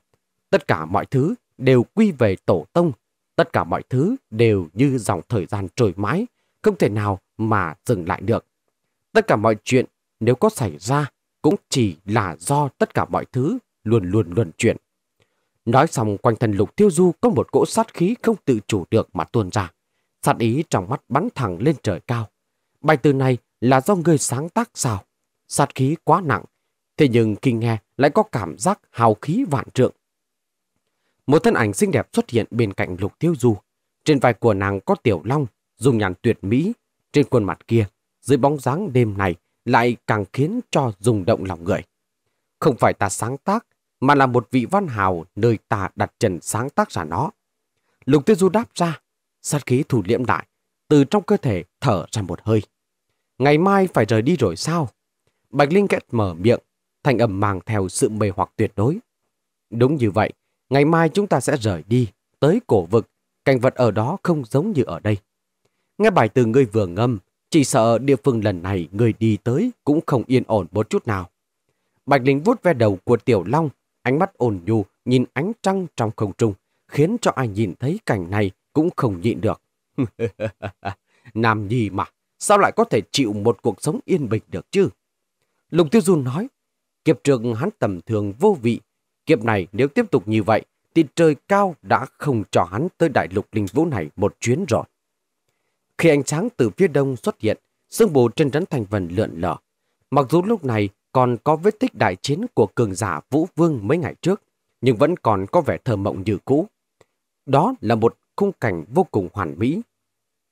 Tất cả mọi thứ đều quy về tổ tông, tất cả mọi thứ đều như dòng thời gian trôi mãi, không thể nào mà dừng lại được. Tất cả mọi chuyện nếu có xảy ra cũng chỉ là do tất cả mọi thứ luôn luôn luân chuyển. Nói xong quanh thân lục tiêu du có một cỗ sát khí không tự chủ được mà tuôn ra. Sát ý trong mắt bắn thẳng lên trời cao. Bài từ này là do người sáng tác sao? Sát khí quá nặng. Thế nhưng khi nghe lại có cảm giác hào khí vạn trượng. Một thân ảnh xinh đẹp xuất hiện bên cạnh lục tiêu du. Trên vai của nàng có tiểu long, dùng nhàn tuyệt mỹ. Trên khuôn mặt kia, dưới bóng dáng đêm này lại càng khiến cho rung động lòng người. Không phải ta sáng tác, mà là một vị văn hào nơi ta đặt chân sáng tác ra nó. Lục tiêu du đáp ra, sát khí thủ liễm lại, từ trong cơ thể thở ra một hơi. Ngày mai phải rời đi rồi sao? Bạch Linh kẹt mở miệng, thành ẩm màng theo sự mê hoặc tuyệt đối. Đúng như vậy, ngày mai chúng ta sẽ rời đi, tới cổ vực, cảnh vật ở đó không giống như ở đây. Nghe bài từ ngươi vừa ngâm, chỉ sợ địa phương lần này người đi tới cũng không yên ổn một chút nào. Bạch Linh vuốt ve đầu của Tiểu Long, ánh mắt ồn nhu nhìn ánh trăng trong không trung, khiến cho ai nhìn thấy cảnh này cũng không nhịn được. Nam Nhi mà, sao lại có thể chịu một cuộc sống yên bình được chứ? Lục Tiêu Du nói, kiếp trường hắn tầm thường vô vị, kiếp này nếu tiếp tục như vậy, thì trời cao đã không cho hắn tới đại lục linh vũ này một chuyến rồi. Khi ánh sáng từ phía đông xuất hiện, sương mù trên trấn thành vần lượn lở. Mặc dù lúc này còn có vết tích đại chiến của cường giả Vũ Vương mấy ngày trước, nhưng vẫn còn có vẻ thơ mộng như cũ. Đó là một khung cảnh vô cùng hoàn mỹ.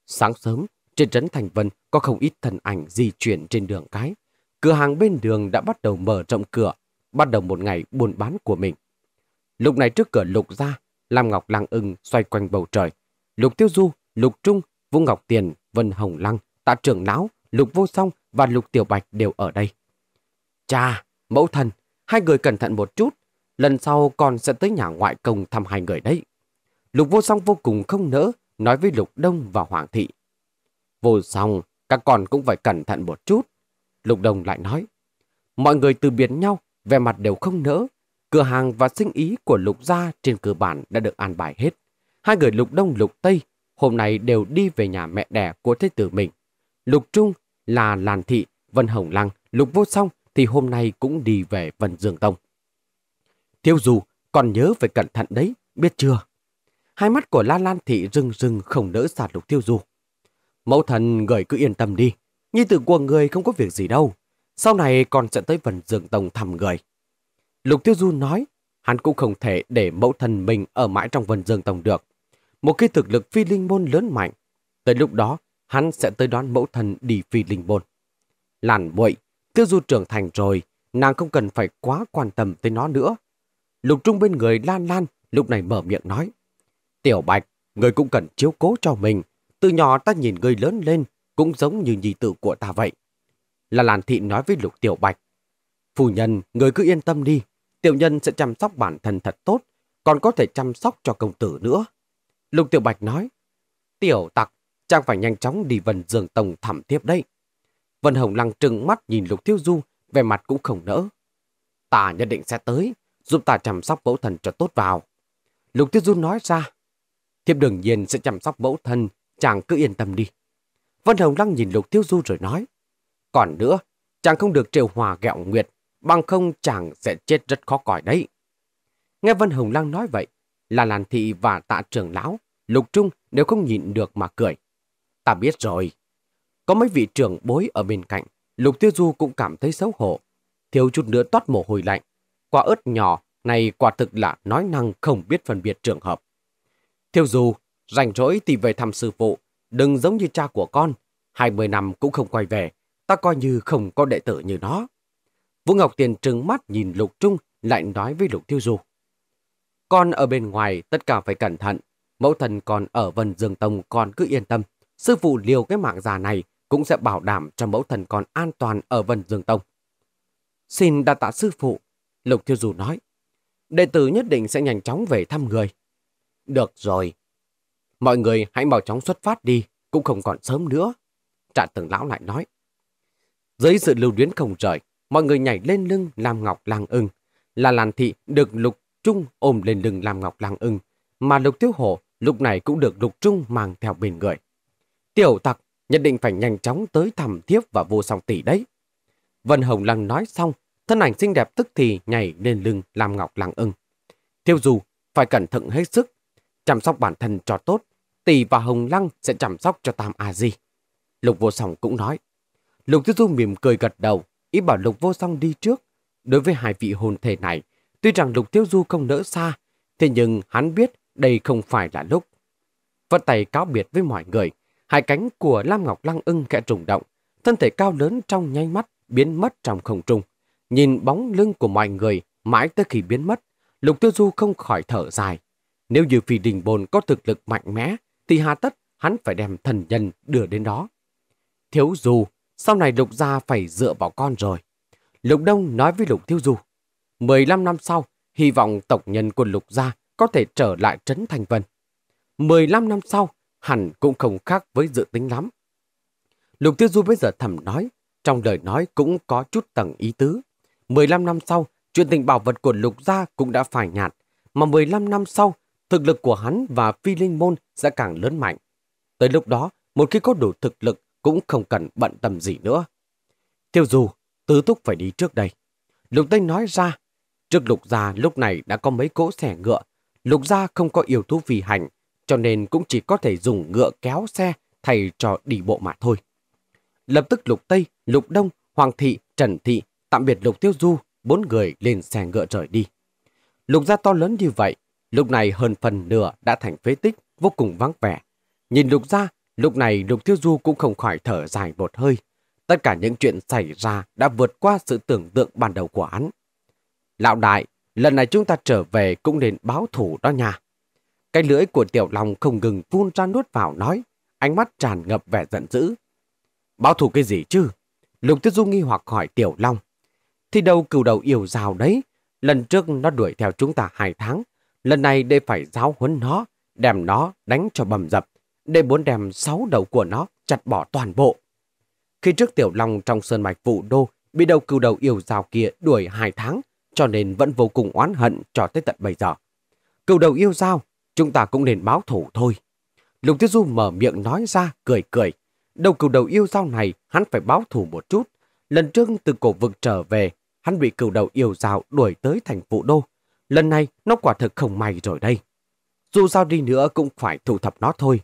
Sáng sớm, trên trấn Thành Vân có không ít thần ảnh di chuyển trên đường cái. Cửa hàng bên đường đã bắt đầu mở rộng cửa, bắt đầu một ngày buôn bán của mình. Lúc này trước cửa Lục ra, Lam Ngọc Lang ưng xoay quanh bầu trời. Lục Tiêu Du, Lục Trung, Vũ Ngọc Tiền, Vân Hồng Lăng, Tạ Trưởng Lão, Lục Vô Song và Lục Tiểu Bạch đều ở đây. Cha, mẫu thần, hai người cẩn thận một chút. Lần sau con sẽ tới nhà ngoại công thăm hai người đấy. Lục vô song vô cùng không nỡ, nói với Lục Đông và Hoàng thị. Vô song, các con cũng phải cẩn thận một chút. Lục Đông lại nói, mọi người từ biệt nhau, vẻ mặt đều không nỡ. Cửa hàng và sinh ý của Lục Gia trên cửa bản đã được an bài hết. Hai người Lục Đông Lục Tây hôm nay đều đi về nhà mẹ đẻ của thế tử mình. Lục Trung là Làn Thị, Vân Hồng Lăng, Lục Vô Song thì hôm nay cũng đi về Vân Dương Tông. Thiêu dù, còn nhớ phải cẩn thận đấy, biết chưa? Hai mắt của Lan Lan Thị rưng rưng không nỡ xả lục tiêu du. Mẫu thần gửi cứ yên tâm đi. Nhi tử của người không có việc gì đâu. Sau này còn sẽ tới vần dường tổng thăm người. Lục tiêu du nói, hắn cũng không thể để mẫu thần mình ở mãi trong vần dương tổng được. Một khi thực lực phi linh môn lớn mạnh, tới lúc đó hắn sẽ tới đón mẫu thần đi phi linh môn. Làn bụi tiêu du trưởng thành rồi, nàng không cần phải quá quan tâm tới nó nữa. Lục Trung bên người lan lan, lúc này mở miệng nói. Tiểu Bạch, người cũng cần chiếu cố cho mình. Từ nhỏ ta nhìn người lớn lên, cũng giống như nhi tử của ta vậy. Là làn thị nói với lục Tiểu Bạch. Phu nhân, người cứ yên tâm đi. Tiểu nhân sẽ chăm sóc bản thân thật tốt, còn có thể chăm sóc cho công tử nữa. Lục Tiểu Bạch nói. Tiểu tặc, chàng phải nhanh chóng đi vần giường tông thảm tiếp đây. Vân Hồng Lăng trừng mắt nhìn Lục Tiêu Du, vẻ mặt cũng không nỡ. Ta nhất định sẽ tới, giúp ta chăm sóc mẫu thần cho tốt vào. Lục Tiêu Du nói ra, Thiếp đương nhiên sẽ chăm sóc mẫu thân, chàng cứ yên tâm đi. Vân Hồng Lăng nhìn Lục Thiếu Du rồi nói. Còn nữa, chàng không được trêu hòa gẹo nguyệt, bằng không chàng sẽ chết rất khó coi đấy. Nghe Vân Hồng Lăng nói vậy, là Lan Thị và tạ trưởng lão, Lục Trung đều không nhịn được mà cười. Ta biết rồi. Có mấy vị trưởng bối ở bên cạnh, Lục Tiêu Du cũng cảm thấy xấu hổ. Thiếu chút nữa toát mồ hôi lạnh. Quả ớt nhỏ này quả thực là nói năng không biết phân biệt trường hợp. Thiêu dù, rảnh rỗi tìm về thăm sư phụ, đừng giống như cha của con, 20 năm cũng không quay về, ta coi như không có đệ tử như nó. Vũ Ngọc Tiền trừng mắt nhìn Lục Trung lại nói với Lục Thiêu Du. Con ở bên ngoài tất cả phải cẩn thận, mẫu thần còn ở Vân Dương Tông con cứ yên tâm, sư phụ liều cái mạng già này cũng sẽ bảo đảm cho mẫu thần con an toàn ở Vân Dương Tông. Xin đa tạ sư phụ, Lục Thiêu Du nói. Đệ tử nhất định sẽ nhanh chóng về thăm người. Được rồi. Mọi người hãy mau chóng xuất phát đi, cũng không còn sớm nữa. Trạng tường lão lại nói. Dưới sự lưu luyến không rời, mọi người nhảy lên lưng Lam Ngọc Lang ưng. Là làn thị được Lục Trung ôm lên lưng Lam Ngọc Lang ưng, mà Lục Tiếu Hổ lúc này cũng được Lục Trung mang theo bên người. Tiểu tặc nhất định phải nhanh chóng tới thầm thiếp và vô song tỷ đấy. Vân Hồng Lăng nói xong, thân ảnh xinh đẹp tức thì nhảy lên lưng Lam Ngọc Lăng ưng. Thiêu dù, phải cẩn thận hết sức, chăm sóc bản thân cho tốt, tỷ và Hồng Lăng sẽ chăm sóc cho Tam A Di. Lục Vô Song cũng nói. Lục Tiêu Du mỉm cười gật đầu, ý bảo Lục Vô Song đi trước. Đối với hai vị hồn thể này, tuy rằng Lục Tiêu Du không nỡ xa, thế nhưng hắn biết đây không phải là lúc. Vất tay cáo biệt với mọi người, hai cánh của Lam Ngọc Lăng ưng kẽ trùng động, thân thể cao lớn trong nhanh mắt biến mất trong không trung. Nhìn bóng lưng của mọi người mãi tới khi biến mất, Lục Tiêu Du không khỏi thở dài, nếu như phi đình bồn có thực lực mạnh mẽ, thì hà tất hắn phải đem thần nhân đưa đến đó. Thiếu Du, sau này Lục Gia phải dựa vào con rồi. Lục Đông nói với Lục Thiếu Du, 15 năm sau, hy vọng tổng nhân của Lục Gia có thể trở lại Trấn Thành Vân. 15 năm sau, hẳn cũng không khác với dự tính lắm. Lục thiếu Du bây giờ thầm nói, trong lời nói cũng có chút tầng ý tứ. 15 năm sau, chuyện tình bảo vật của Lục Gia cũng đã phải nhạt, mà 15 năm sau, thực lực của hắn và phi linh môn sẽ càng lớn mạnh. Tới lúc đó, một khi có đủ thực lực cũng không cần bận tâm gì nữa. Tiêu dù, tứ thúc phải đi trước đây. Lục Tây nói ra, trước lục gia lúc này đã có mấy cỗ xe ngựa. Lục gia không có yêu thú vì hành, cho nên cũng chỉ có thể dùng ngựa kéo xe thay cho đi bộ mà thôi. Lập tức Lục Tây, Lục Đông, Hoàng Thị, Trần Thị, tạm biệt Lục Tiêu Du, bốn người lên xe ngựa rời đi. Lục gia to lớn như vậy, Lúc này hơn phần nửa đã thành phế tích, vô cùng vắng vẻ. Nhìn lục ra, lúc này lục thiếu du cũng không khỏi thở dài một hơi. Tất cả những chuyện xảy ra đã vượt qua sự tưởng tượng ban đầu của hắn. Lão đại, lần này chúng ta trở về cũng nên báo thủ đó nha. Cái lưỡi của tiểu lòng không ngừng phun ra nuốt vào nói, ánh mắt tràn ngập vẻ giận dữ. Báo thủ cái gì chứ? Lục Tiết Du nghi hoặc hỏi Tiểu Long. Thì đâu cừu đầu yêu rào đấy, lần trước nó đuổi theo chúng ta hai tháng, Lần này đây phải giáo huấn nó, đem nó đánh cho bầm dập. Đệ muốn đem sáu đầu của nó chặt bỏ toàn bộ. Khi trước Tiểu Long trong sơn mạch vụ đô bị đầu cừu đầu yêu rào kia đuổi hai tháng, cho nên vẫn vô cùng oán hận cho tới tận bây giờ. Cừu đầu yêu giao, chúng ta cũng nên báo thủ thôi. Lục Tiết Du mở miệng nói ra, cười cười. Đầu cừu đầu yêu giao này, hắn phải báo thủ một chút. Lần trước từ cổ vực trở về, hắn bị cừu đầu yêu giao đuổi tới thành vụ đô, lần này nó quả thực không may rồi đây. Dù sao đi nữa cũng phải thu thập nó thôi.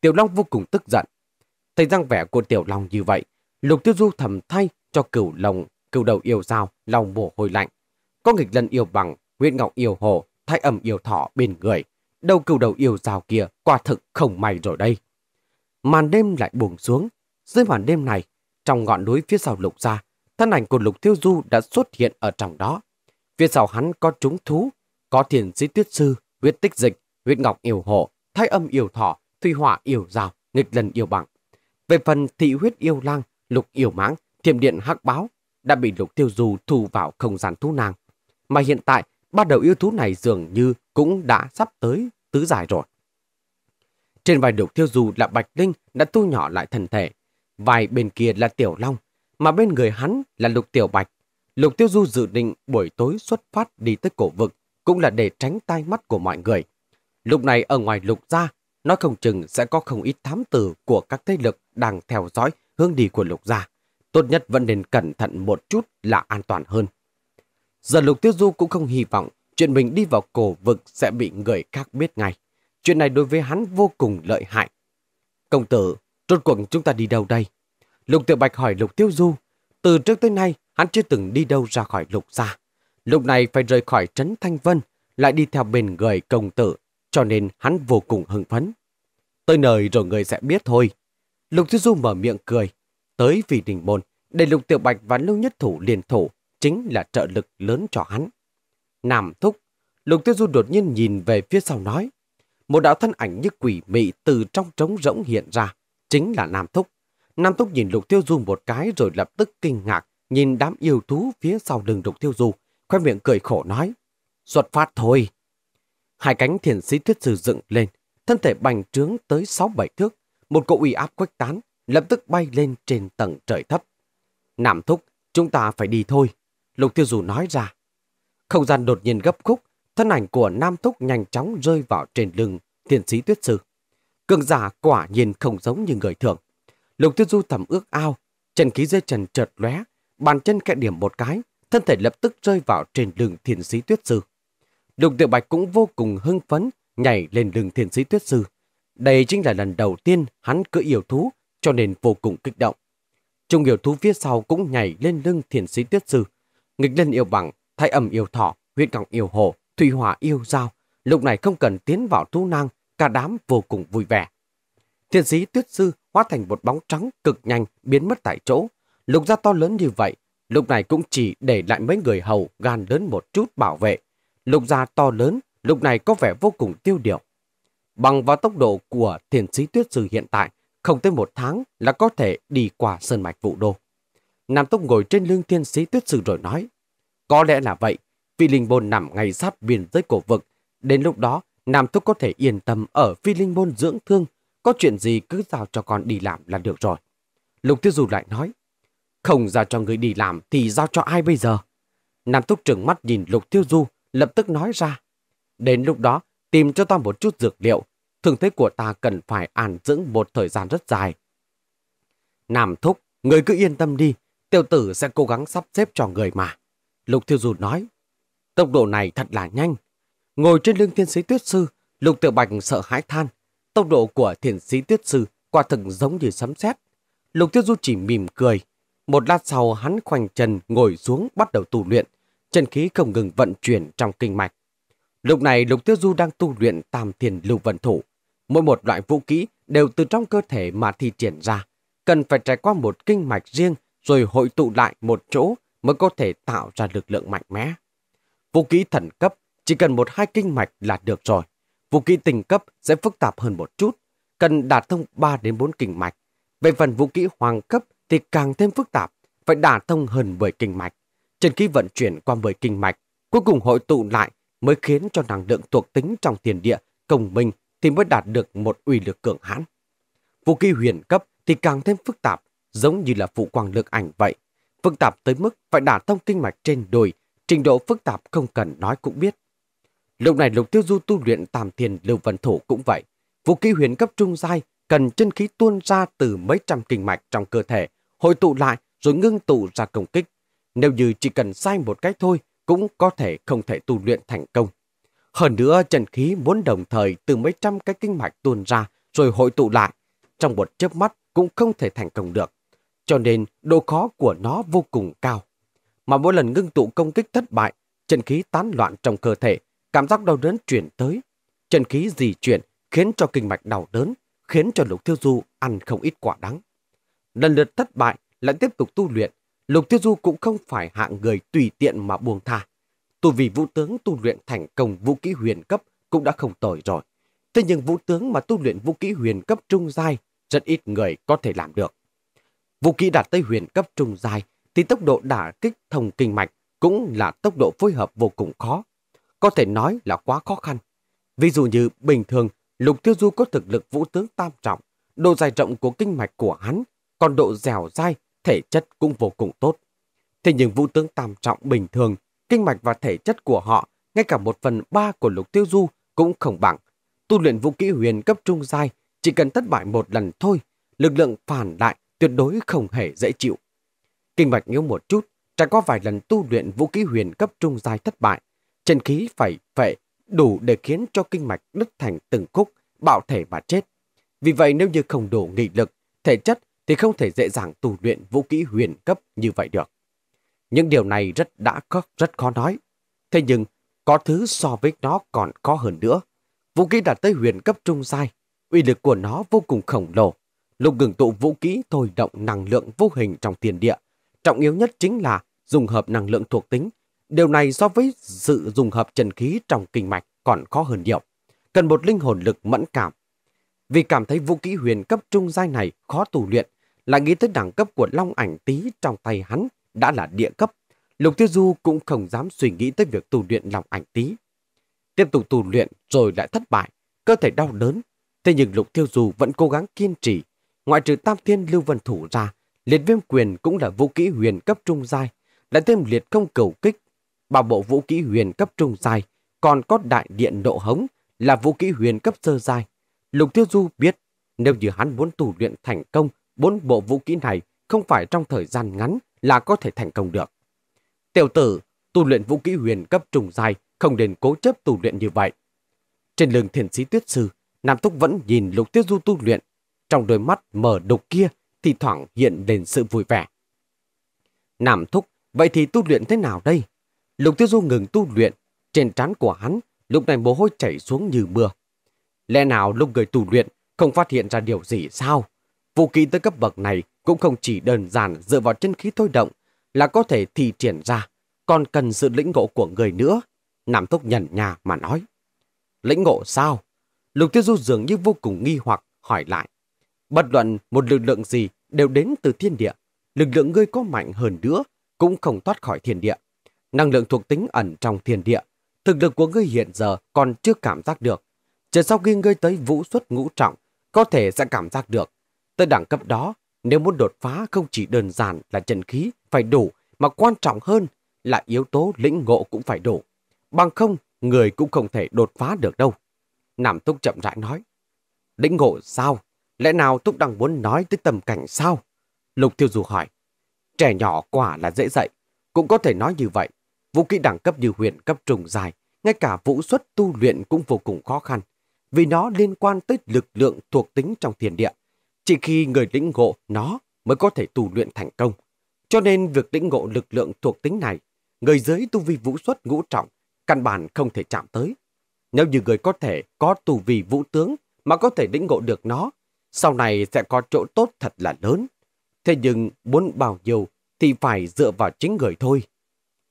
Tiểu Long vô cùng tức giận. Thấy răng vẻ của Tiểu Long như vậy, Lục Tiêu Du thầm thay cho cửu lồng, cửu đầu yêu dao, lòng mồ hôi lạnh. Có nghịch lân yêu bằng, huyện ngọc yêu hồ, thái ẩm yêu thọ bên người. Đầu cửu đầu yêu dao kia quả thực không may rồi đây. Màn đêm lại buồn xuống. Dưới màn đêm này, trong ngọn núi phía sau lục ra, thân ảnh của Lục Tiêu Du đã xuất hiện ở trong đó. Phía sau hắn có trúng thú, có thiền sĩ tuyết sư, huyết tích dịch, huyết ngọc yêu hộ, thái âm yêu thọ, thủy hỏa yêu rào, nghịch lần yêu bằng. Về phần thị huyết yêu lang, lục yêu mãng, thiềm điện hắc báo đã bị lục tiêu du thu vào không gian thú nàng. Mà hiện tại, ba đầu yêu thú này dường như cũng đã sắp tới tứ giải rồi. Trên vài lục tiêu du là Bạch Linh đã thu nhỏ lại thần thể. vài bên kia là Tiểu Long, mà bên người hắn là lục tiểu Bạch Lục Tiêu Du dự định buổi tối xuất phát đi tới cổ vực cũng là để tránh tai mắt của mọi người. Lúc này ở ngoài lục gia, nói không chừng sẽ có không ít thám tử của các thế lực đang theo dõi hướng đi của lục gia. Tốt nhất vẫn nên cẩn thận một chút là an toàn hơn. Giờ Lục Tiêu Du cũng không hy vọng chuyện mình đi vào cổ vực sẽ bị người khác biết ngay. Chuyện này đối với hắn vô cùng lợi hại. Công tử, rốt cuộc chúng ta đi đâu đây? Lục Tiêu Bạch hỏi Lục Tiêu Du. Từ trước tới nay, hắn chưa từng đi đâu ra khỏi lục gia. Lúc này phải rời khỏi trấn Thanh Vân, lại đi theo bên người công tử, cho nên hắn vô cùng hưng phấn. Tới nơi rồi người sẽ biết thôi. Lục Thư Du mở miệng cười. Tới vì đình môn, để Lục Tiểu Bạch và Lưu Nhất Thủ liền thủ, chính là trợ lực lớn cho hắn. Nam thúc, Lục Tiêu Du đột nhiên nhìn về phía sau nói. Một đạo thân ảnh như quỷ mị từ trong trống rỗng hiện ra, chính là Nam Thúc. Nam Thúc nhìn Lục Tiêu Du một cái rồi lập tức kinh ngạc, nhìn đám yêu thú phía sau lưng Lục Tiêu Du, khoe miệng cười khổ nói, xuất phát thôi. Hai cánh thiền sĩ tuyết sử dựng lên, thân thể bành trướng tới 6-7 thước, một cỗ uy áp quách tán, lập tức bay lên trên tầng trời thấp. Nảm thúc, chúng ta phải đi thôi, Lục Tiêu Du nói ra. Không gian đột nhiên gấp khúc, thân ảnh của Nam Thúc nhanh chóng rơi vào trên lưng thiền sĩ tuyết sư. Cường giả quả nhìn không giống như người thường. Lục Tiêu Du thầm ước ao, trần khí dây trần chợt lóe, bàn chân kẽ điểm một cái, thân thể lập tức rơi vào trên lưng thiền sĩ tuyết sư. Lục Tiểu Bạch cũng vô cùng hưng phấn, nhảy lên lưng thiền sĩ tuyết sư. Đây chính là lần đầu tiên hắn cưỡi yêu thú, cho nên vô cùng kích động. Trung yêu thú phía sau cũng nhảy lên lưng thiền sĩ tuyết sư. Nghịch lên yêu bằng, thay âm yêu thỏ, huyết ngọc yêu hồ, thủy hỏa yêu dao. Lúc này không cần tiến vào thú năng, cả đám vô cùng vui vẻ. Thiền sĩ tuyết sư hóa thành một bóng trắng cực nhanh biến mất tại chỗ, Lục gia to lớn như vậy, lúc này cũng chỉ để lại mấy người hầu gan lớn một chút bảo vệ. Lục gia to lớn, lúc này có vẻ vô cùng tiêu điều. Bằng vào tốc độ của thiền sĩ tuyết sư hiện tại, không tới một tháng là có thể đi qua sơn mạch vụ đô. Nam Túc ngồi trên lưng thiên sĩ tuyết sư rồi nói, có lẽ là vậy, phi linh môn nằm ngay sát biên giới cổ vực. Đến lúc đó, Nam Túc có thể yên tâm ở phi linh môn dưỡng thương, có chuyện gì cứ giao cho con đi làm là được rồi. Lục Tiêu Dù lại nói, không giao cho người đi làm thì giao cho ai bây giờ? Nam Túc trừng mắt nhìn Lục Tiêu Du, lập tức nói ra. Đến lúc đó, tìm cho ta một chút dược liệu. Thường thế của ta cần phải an dưỡng một thời gian rất dài. Nam Thúc, người cứ yên tâm đi. Tiêu tử sẽ cố gắng sắp xếp cho người mà. Lục Tiêu Du nói. Tốc độ này thật là nhanh. Ngồi trên lưng thiên sĩ tuyết sư, Lục Tiểu Bạch sợ hãi than. Tốc độ của thiên sĩ tuyết sư quả thực giống như sấm sét. Lục Tiêu Du chỉ mỉm cười, một lát sau hắn khoanh chân ngồi xuống bắt đầu tu luyện, chân khí không ngừng vận chuyển trong kinh mạch. Lúc này Lục Tiêu Du đang tu luyện tam thiền lưu vận thủ. Mỗi một loại vũ kỹ đều từ trong cơ thể mà thi triển ra. Cần phải trải qua một kinh mạch riêng rồi hội tụ lại một chỗ mới có thể tạo ra lực lượng mạnh mẽ. Vũ kỹ thần cấp chỉ cần một hai kinh mạch là được rồi. Vũ kỹ tình cấp sẽ phức tạp hơn một chút, cần đạt thông 3 đến 4 kinh mạch. Về phần vũ kỹ hoàng cấp thì càng thêm phức tạp, phải đả thông hơn 10 kinh mạch. trên khi vận chuyển qua 10 kinh mạch, cuối cùng hội tụ lại mới khiến cho năng lượng thuộc tính trong tiền địa công minh thì mới đạt được một uy lực cường hãn. Vũ khí huyền cấp thì càng thêm phức tạp, giống như là phụ quang lực ảnh vậy. Phức tạp tới mức phải đả thông kinh mạch trên đồi, trình độ phức tạp không cần nói cũng biết. Lúc này lục tiêu du tu luyện tam thiền lưu vận thủ cũng vậy. Vũ khí huyền cấp trung giai cần chân khí tuôn ra từ mấy trăm kinh mạch trong cơ thể, hội tụ lại rồi ngưng tụ ra công kích. Nếu như chỉ cần sai một cách thôi, cũng có thể không thể tu luyện thành công. Hơn nữa, chân khí muốn đồng thời từ mấy trăm cái kinh mạch tuôn ra rồi hội tụ lại, trong một chớp mắt cũng không thể thành công được. Cho nên, độ khó của nó vô cùng cao. Mà mỗi lần ngưng tụ công kích thất bại, chân khí tán loạn trong cơ thể, cảm giác đau đớn chuyển tới. Chân khí di chuyển khiến cho kinh mạch đau đớn, khiến cho Lục Tiêu Du ăn không ít quả đắng. Lần lượt thất bại lại tiếp tục tu luyện, Lục Tiêu Du cũng không phải hạng người tùy tiện mà buông tha. Tu vì vũ tướng tu luyện thành công vũ kỹ huyền cấp cũng đã không tồi rồi. Thế nhưng vũ tướng mà tu luyện vũ kỹ huyền cấp trung giai rất ít người có thể làm được. Vũ kỹ đạt tới huyền cấp trung giai thì tốc độ đả kích thông kinh mạch cũng là tốc độ phối hợp vô cùng khó. Có thể nói là quá khó khăn. Ví dụ như bình thường Lục Tiêu Du có thực lực vũ tướng tam trọng, độ dài rộng của kinh mạch của hắn, còn độ dẻo dai, thể chất cũng vô cùng tốt. Thế nhưng vũ tướng tam trọng bình thường, kinh mạch và thể chất của họ, ngay cả một phần ba của Lục Tiêu Du cũng không bằng. Tu luyện vũ kỹ huyền cấp trung giai chỉ cần thất bại một lần thôi, lực lượng phản lại tuyệt đối không hề dễ chịu. Kinh mạch yếu một chút, trải qua vài lần tu luyện vũ kỹ huyền cấp trung giai thất bại, chân khí phải phệ đủ để khiến cho kinh mạch đứt thành từng khúc, bạo thể mà chết. Vì vậy nếu như không đủ nghị lực, thể chất thì không thể dễ dàng tu luyện vũ kỹ huyền cấp như vậy được. Những điều này rất đã khó, rất khó nói. Thế nhưng, có thứ so với nó còn khó hơn nữa. Vũ kỹ đạt tới huyền cấp trung giai, uy lực của nó vô cùng khổng lồ. Lục ngừng tụ vũ kỹ thôi động năng lượng vô hình trong tiền địa. Trọng yếu nhất chính là dùng hợp năng lượng thuộc tính Điều này so với sự dùng hợp chân khí trong kinh mạch còn khó hơn nhiều. Cần một linh hồn lực mẫn cảm. Vì cảm thấy vũ kỹ huyền cấp trung giai này khó tù luyện, lại nghĩ tới đẳng cấp của Long Ảnh Tý trong tay hắn đã là địa cấp. Lục Tiêu Du cũng không dám suy nghĩ tới việc tù luyện Long Ảnh Tý. Tiếp tục tù luyện rồi lại thất bại, cơ thể đau đớn. Thế nhưng Lục Tiêu Du vẫn cố gắng kiên trì. Ngoại trừ Tam Thiên Lưu Vân Thủ ra, liệt viêm quyền cũng là vũ kỹ huyền cấp trung giai, lại thêm liệt công cầu kích ba bộ vũ khí huyền cấp trung dài, còn có đại điện độ hống là vũ khí huyền cấp sơ dài. Lục Tiêu Du biết, nếu như hắn muốn tù luyện thành công, bốn bộ vũ khí này không phải trong thời gian ngắn là có thể thành công được. Tiểu tử, tu luyện vũ khí huyền cấp trùng dài không nên cố chấp tu luyện như vậy. Trên lưng thiền sĩ tuyết sư, Nam Túc vẫn nhìn lục tiêu du tu luyện. Trong đôi mắt mở đục kia thì thoảng hiện lên sự vui vẻ. Nam Thúc, vậy thì tu luyện thế nào đây? Lục Tiêu Du ngừng tu luyện, trên trán của hắn lúc này mồ hôi chảy xuống như mưa. Lẽ nào lúc người tu luyện không phát hiện ra điều gì sao? Vũ khí tới cấp bậc này cũng không chỉ đơn giản dựa vào chân khí thôi động là có thể thi triển ra, còn cần sự lĩnh ngộ của người nữa. Nam Túc nhận nhà mà nói. Lĩnh ngộ sao? Lục Tiêu Du dường như vô cùng nghi hoặc hỏi lại. Bất luận một lực lượng gì đều đến từ thiên địa. Lực lượng ngươi có mạnh hơn nữa cũng không thoát khỏi thiên địa năng lượng thuộc tính ẩn trong thiền địa. Thực lực của ngươi hiện giờ còn chưa cảm giác được. chờ sau khi ngươi tới vũ xuất ngũ trọng, có thể sẽ cảm giác được. Tới đẳng cấp đó, nếu muốn đột phá không chỉ đơn giản là chân khí phải đủ, mà quan trọng hơn là yếu tố lĩnh ngộ cũng phải đủ. Bằng không, người cũng không thể đột phá được đâu. Nam Túc chậm rãi nói. Lĩnh ngộ sao? Lẽ nào Túc đang muốn nói tới tầm cảnh sao? Lục Tiêu Dù hỏi. Trẻ nhỏ quả là dễ dạy, cũng có thể nói như vậy. Vũ kỹ đẳng cấp như huyện cấp trùng dài, ngay cả vũ xuất tu luyện cũng vô cùng khó khăn, vì nó liên quan tới lực lượng thuộc tính trong thiền địa. Chỉ khi người lĩnh ngộ nó mới có thể tu luyện thành công. Cho nên việc lĩnh ngộ lực lượng thuộc tính này, người giới tu vi vũ xuất ngũ trọng, căn bản không thể chạm tới. Nếu như người có thể có tu vi vũ tướng mà có thể lĩnh ngộ được nó, sau này sẽ có chỗ tốt thật là lớn. Thế nhưng muốn bao nhiêu thì phải dựa vào chính người thôi.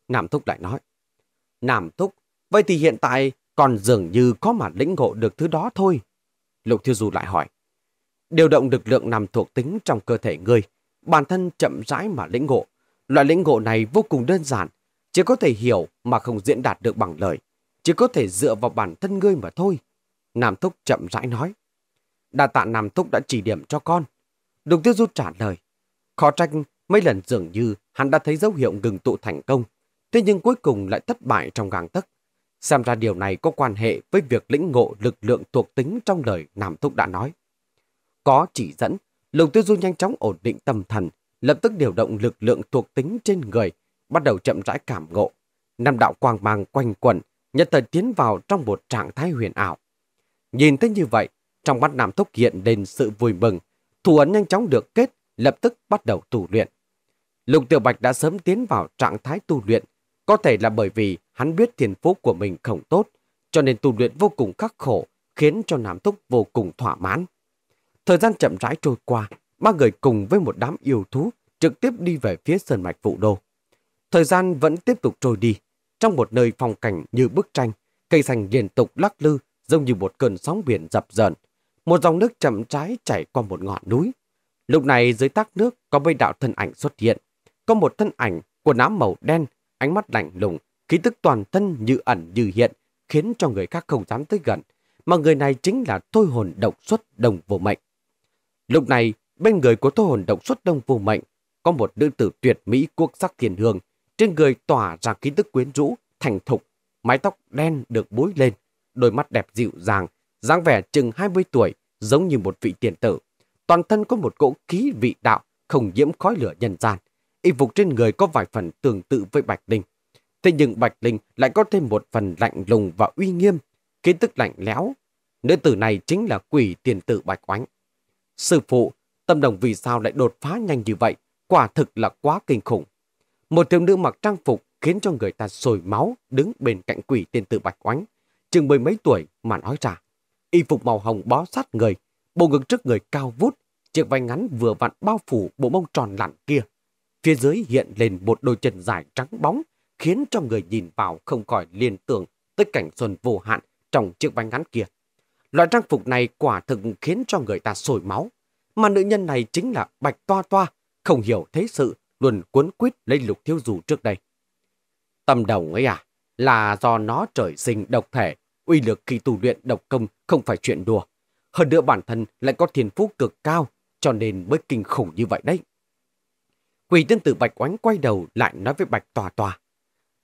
Nam Thúc lại nói. Nam Thúc, vậy thì hiện tại còn dường như có mà lĩnh ngộ được thứ đó thôi. Lục Thiêu Du lại hỏi. Điều động lực lượng nằm thuộc tính trong cơ thể người, bản thân chậm rãi mà lĩnh ngộ. Loại lĩnh ngộ này vô cùng đơn giản, chỉ có thể hiểu mà không diễn đạt được bằng lời, chỉ có thể dựa vào bản thân ngươi mà thôi. Nam Thúc chậm rãi nói. Đà tạ Nam Thúc đã chỉ điểm cho con. Lục Tiêu Du trả lời. Khó trách mấy lần dường như hắn đã thấy dấu hiệu ngừng tụ thành công, thế nhưng cuối cùng lại thất bại trong gàng tấc. Xem ra điều này có quan hệ với việc lĩnh ngộ lực lượng thuộc tính trong lời Nam Thúc đã nói. Có chỉ dẫn, Lục Tư Du nhanh chóng ổn định tâm thần, lập tức điều động lực lượng thuộc tính trên người, bắt đầu chậm rãi cảm ngộ. nam đạo quang mang quanh quẩn, nhất thời tiến vào trong một trạng thái huyền ảo. Nhìn thấy như vậy, trong mắt Nam Thúc hiện lên sự vui mừng, thủ ấn nhanh chóng được kết, lập tức bắt đầu tu luyện. Lục Tiểu Bạch đã sớm tiến vào trạng thái tu luyện, có thể là bởi vì hắn biết thiền phúc của mình không tốt, cho nên tu luyện vô cùng khắc khổ, khiến cho Nam Túc vô cùng thỏa mãn. Thời gian chậm rãi trôi qua, ba người cùng với một đám yêu thú trực tiếp đi về phía sơn mạch vụ đô. Thời gian vẫn tiếp tục trôi đi, trong một nơi phong cảnh như bức tranh, cây xanh liên tục lắc lư giống như một cơn sóng biển dập dờn. Một dòng nước chậm rãi chảy qua một ngọn núi. Lúc này dưới tác nước có mấy đạo thân ảnh xuất hiện. Có một thân ảnh của nám màu đen ánh mắt lạnh lùng, khí tức toàn thân như ẩn như hiện, khiến cho người khác không dám tới gần, mà người này chính là thôi hồn động xuất đồng vô mệnh. Lúc này, bên người của thôi hồn động xuất đồng vô mệnh, có một nữ tử tuyệt mỹ quốc sắc thiên hương, trên người tỏa ra khí tức quyến rũ, thành thục, mái tóc đen được búi lên, đôi mắt đẹp dịu dàng, dáng vẻ chừng 20 tuổi, giống như một vị tiền tử. Toàn thân có một cỗ khí vị đạo, không nhiễm khói lửa nhân gian, y phục trên người có vài phần tương tự với Bạch Linh. Thế nhưng Bạch Linh lại có thêm một phần lạnh lùng và uy nghiêm, kiến thức lạnh lẽo. Nữ tử này chính là quỷ tiền tử Bạch Oánh. Sư phụ, tâm đồng vì sao lại đột phá nhanh như vậy, quả thực là quá kinh khủng. Một thiếu nữ mặc trang phục khiến cho người ta sồi máu đứng bên cạnh quỷ tiền tử Bạch Oánh, chừng mười mấy tuổi mà nói ra. Y phục màu hồng bó sát người, bộ ngực trước người cao vút, chiếc váy ngắn vừa vặn bao phủ bộ mông tròn lặn kia Phía dưới hiện lên một đôi chân dài trắng bóng, khiến cho người nhìn vào không khỏi liên tưởng tới cảnh xuân vô hạn trong chiếc bánh ngắn kia. Loại trang phục này quả thực khiến cho người ta sôi máu. Mà nữ nhân này chính là Bạch Toa Toa, không hiểu thế sự, luôn cuốn quýt lấy lục thiếu dù trước đây. Tâm đồng ấy à, là do nó trời sinh độc thể, uy lực khi tu luyện độc công không phải chuyện đùa. Hơn nữa bản thân lại có thiên phú cực cao, cho nên mới kinh khủng như vậy đấy. Quỷ tiên tử Bạch Oánh quay đầu lại nói với Bạch Tòa Tòa.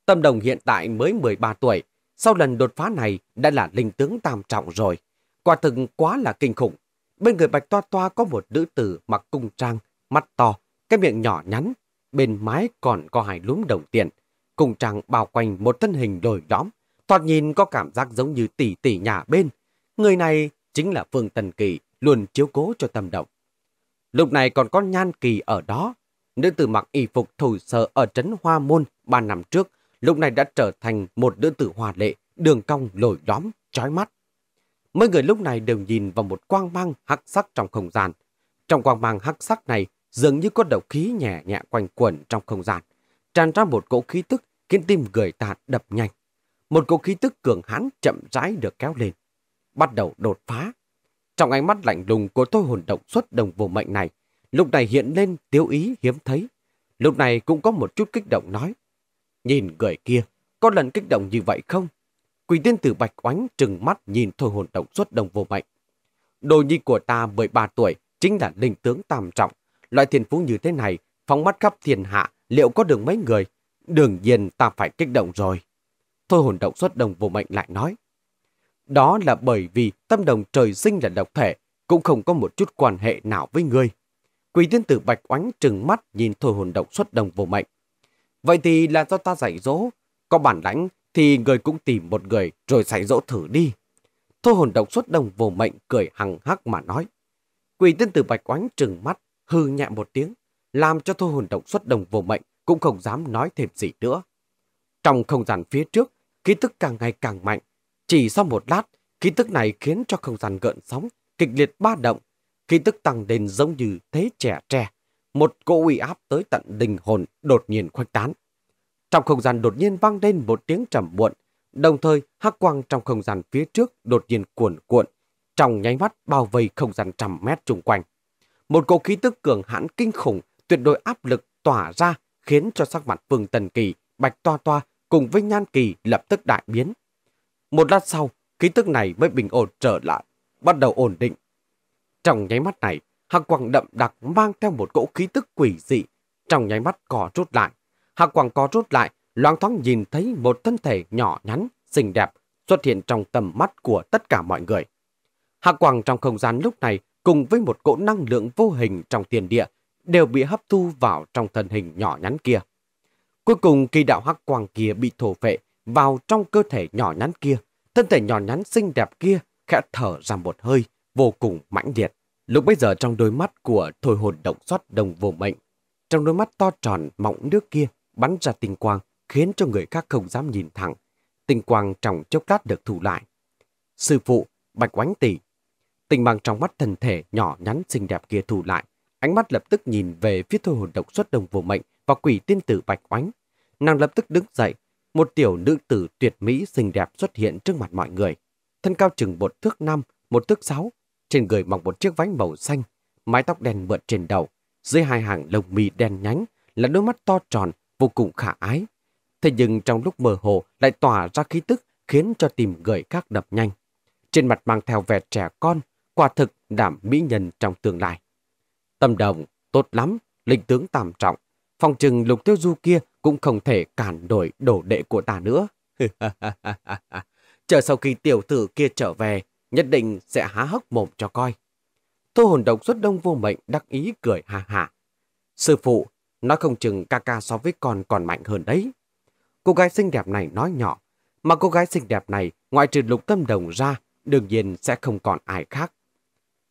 Tâm đồng hiện tại mới 13 tuổi, sau lần đột phá này đã là linh tướng tam trọng rồi. Quả thực quá là kinh khủng. Bên người Bạch Toa Toa có một nữ tử mặc cung trang, mắt to, cái miệng nhỏ nhắn. Bên mái còn có hai lúm đồng tiền. Cung trang bao quanh một thân hình đồi đóm. Thoạt nhìn có cảm giác giống như tỷ tỷ nhà bên. Người này chính là Phương Tần Kỳ, luôn chiếu cố cho tâm động. Lúc này còn có Nhan Kỳ ở đó, nữ tử mặc y phục thủ sở ở trấn Hoa Môn ba năm trước, lúc này đã trở thành một nữ tử hòa lệ, đường cong lồi đóm, trói mắt. Mấy người lúc này đều nhìn vào một quang mang hắc sắc trong không gian. Trong quang mang hắc sắc này, dường như có đầu khí nhẹ nhẹ quanh quẩn trong không gian, tràn ra một cỗ khí tức khiến tim người ta đập nhanh. Một cỗ khí tức cường hãn chậm rãi được kéo lên, bắt đầu đột phá. Trong ánh mắt lạnh lùng của tôi hồn động xuất đồng vô mệnh này, Lúc này hiện lên tiêu ý hiếm thấy. Lúc này cũng có một chút kích động nói. Nhìn người kia, có lần kích động như vậy không? Quỷ tiên tử Bạch Oánh trừng mắt nhìn thôi hồn động suốt đồng vô mệnh. Đồ nhi của ta 13 tuổi chính là linh tướng tam trọng. Loại thiền phú như thế này, phóng mắt khắp thiên hạ, liệu có được mấy người? Đương nhiên ta phải kích động rồi. Thôi hồn động xuất đồng vô mệnh lại nói. Đó là bởi vì tâm đồng trời sinh là độc thể, cũng không có một chút quan hệ nào với ngươi. Quỷ tiên tử bạch oánh trừng mắt nhìn thôi hồn động xuất đồng vô mệnh. Vậy thì là do ta dạy dỗ. Có bản lãnh thì người cũng tìm một người rồi dạy dỗ thử đi. Thôi hồn động xuất đồng vô mệnh cười hằng hắc mà nói. Quỷ tiên tử bạch oánh trừng mắt, hư nhẹ một tiếng, làm cho thôi hồn động xuất đồng vô mệnh cũng không dám nói thêm gì nữa. Trong không gian phía trước, khí tức càng ngày càng mạnh. Chỉ sau một lát, khí tức này khiến cho không gian gợn sóng, kịch liệt ba động, khi tức tăng lên giống như thế trẻ tre, một cỗ uy áp tới tận đình hồn đột nhiên khuếch tán. Trong không gian đột nhiên vang lên một tiếng trầm muộn, đồng thời hắc quang trong không gian phía trước đột nhiên cuộn cuộn, trong nháy mắt bao vây không gian trăm mét chung quanh. Một cỗ khí tức cường hãn kinh khủng, tuyệt đối áp lực tỏa ra khiến cho sắc mặt Vương Tần Kỳ, Bạch Toa Toa cùng với Nhan Kỳ lập tức đại biến. Một lát sau, khí tức này mới bình ổn trở lại, bắt đầu ổn định trong nháy mắt này, Hạc Quang đậm đặc mang theo một cỗ khí tức quỷ dị. Trong nháy mắt cò rút lại. Hạc Quang cò rút lại, loang thoáng nhìn thấy một thân thể nhỏ nhắn, xinh đẹp xuất hiện trong tầm mắt của tất cả mọi người. Hạc Quang trong không gian lúc này cùng với một cỗ năng lượng vô hình trong tiền địa đều bị hấp thu vào trong thân hình nhỏ nhắn kia. Cuối cùng kỳ đạo hắc quang kia bị thổ phệ vào trong cơ thể nhỏ nhắn kia, thân thể nhỏ nhắn xinh đẹp kia khẽ thở ra một hơi, vô cùng mãnh liệt. Lúc bấy giờ trong đôi mắt của thôi hồn động xót đồng vô mệnh, trong đôi mắt to tròn mọng nước kia bắn ra tinh quang khiến cho người khác không dám nhìn thẳng. Tinh quang trong chốc lát được thủ lại. Sư phụ, bạch oánh tỷ. Tình bằng trong mắt thần thể nhỏ nhắn xinh đẹp kia thủ lại. Ánh mắt lập tức nhìn về phía thôi hồn động xuất đồng vô mệnh và quỷ tiên tử bạch oánh. Nàng lập tức đứng dậy. Một tiểu nữ tử tuyệt mỹ xinh đẹp xuất hiện trước mặt mọi người. Thân cao chừng một thước năm, một thước sáu, trên người mặc một chiếc váy màu xanh, mái tóc đen mượt trên đầu, dưới hai hàng lông mì đen nhánh là đôi mắt to tròn, vô cùng khả ái. Thế nhưng trong lúc mơ hồ lại tỏa ra khí tức khiến cho tìm người khác đập nhanh. Trên mặt mang theo vẻ trẻ con, quả thực đảm mỹ nhân trong tương lai. Tâm đồng, tốt lắm, linh tướng tạm trọng. Phòng trừng lục tiêu du kia cũng không thể cản đổi đổ đệ của ta nữa. Chờ sau khi tiểu tử kia trở về, nhất định sẽ há hốc mồm cho coi. Thu hồn độc xuất đông vô mệnh đắc ý cười hà hà. Sư phụ, nói không chừng ca ca so với con còn mạnh hơn đấy. Cô gái xinh đẹp này nói nhỏ, mà cô gái xinh đẹp này ngoại trừ lục tâm đồng ra, đương nhiên sẽ không còn ai khác.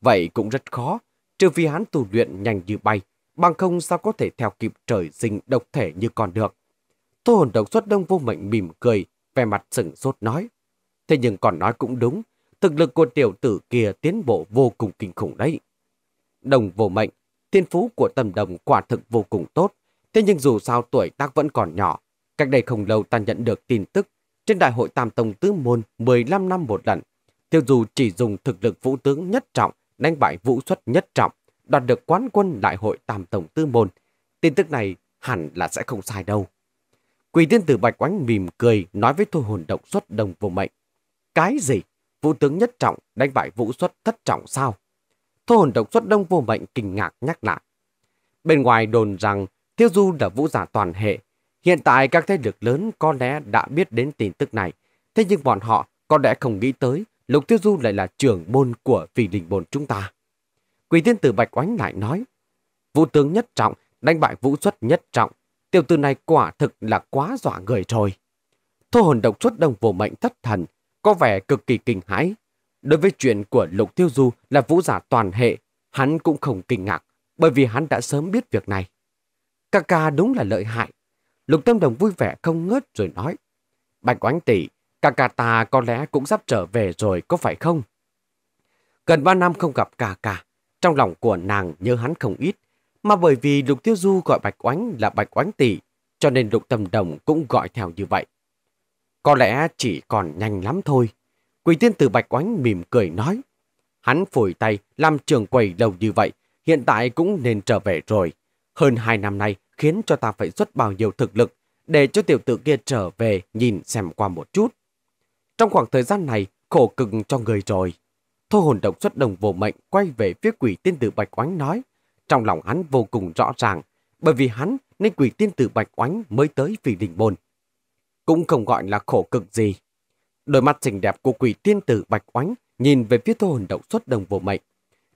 Vậy cũng rất khó, trừ vì hắn tu luyện nhanh như bay, bằng không sao có thể theo kịp trời sinh độc thể như còn được. Tô hồn độc xuất đông vô mệnh mỉm cười, vẻ mặt sửng sốt nói. Thế nhưng còn nói cũng đúng, Thực lực của tiểu tử kia tiến bộ vô cùng kinh khủng đấy. Đồng vô mệnh, thiên phú của tầm đồng quả thực vô cùng tốt. Thế nhưng dù sao tuổi tác vẫn còn nhỏ, cách đây không lâu ta nhận được tin tức trên đại hội Tam Tông Tứ Môn 15 năm một lần. Tiêu dù chỉ dùng thực lực vũ tướng nhất trọng đánh bại vũ xuất nhất trọng, đoạt được quán quân đại hội Tam Tông Tứ Môn. Tin tức này hẳn là sẽ không sai đâu. Quỷ tiên tử Bạch Oánh mỉm cười nói với thôi hồn động xuất đồng vô mệnh. Cái gì? vũ tướng nhất trọng đánh bại vũ xuất thất trọng sao? Thô hồn độc xuất đông vô mệnh kinh ngạc nhắc lại. Bên ngoài đồn rằng Tiêu Du là vũ giả toàn hệ. Hiện tại các thế lực lớn có lẽ đã biết đến tin tức này. Thế nhưng bọn họ có lẽ không nghĩ tới Lục Tiêu Du lại là trưởng môn của vị đình bồn chúng ta. Quỷ tiên tử Bạch Oánh lại nói. Vũ tướng nhất trọng đánh bại vũ xuất nhất trọng. Tiêu tư này quả thực là quá dọa người rồi. Thô hồn độc xuất đông vô mệnh thất thần có vẻ cực kỳ kinh hãi. Đối với chuyện của Lục Tiêu Du là vũ giả toàn hệ, hắn cũng không kinh ngạc, bởi vì hắn đã sớm biết việc này. Ca ca đúng là lợi hại. Lục Tâm Đồng vui vẻ không ngớt rồi nói. Bạch Oánh Tỷ, ca ca ta có lẽ cũng sắp trở về rồi có phải không? Gần ba năm không gặp ca ca, trong lòng của nàng nhớ hắn không ít, mà bởi vì Lục Tiêu Du gọi Bạch Oánh là Bạch Oánh Tỷ, cho nên Lục Tâm Đồng cũng gọi theo như vậy. Có lẽ chỉ còn nhanh lắm thôi. Quỷ tiên tử Bạch Oánh mỉm cười nói. Hắn phổi tay làm trường quầy lâu như vậy, hiện tại cũng nên trở về rồi. Hơn hai năm nay khiến cho ta phải xuất bao nhiêu thực lực để cho tiểu tử kia trở về nhìn xem qua một chút. Trong khoảng thời gian này, khổ cực cho người rồi. Thôi hồn động xuất đồng vô mệnh quay về phía quỷ tiên tử Bạch Oánh nói. Trong lòng hắn vô cùng rõ ràng, bởi vì hắn nên quỷ tiên tử Bạch Oánh mới tới vì đình bồn cũng không gọi là khổ cực gì. Đôi mắt xinh đẹp của quỷ tiên tử Bạch Oánh nhìn về phía thô hồn đậu xuất đồng vô mệnh.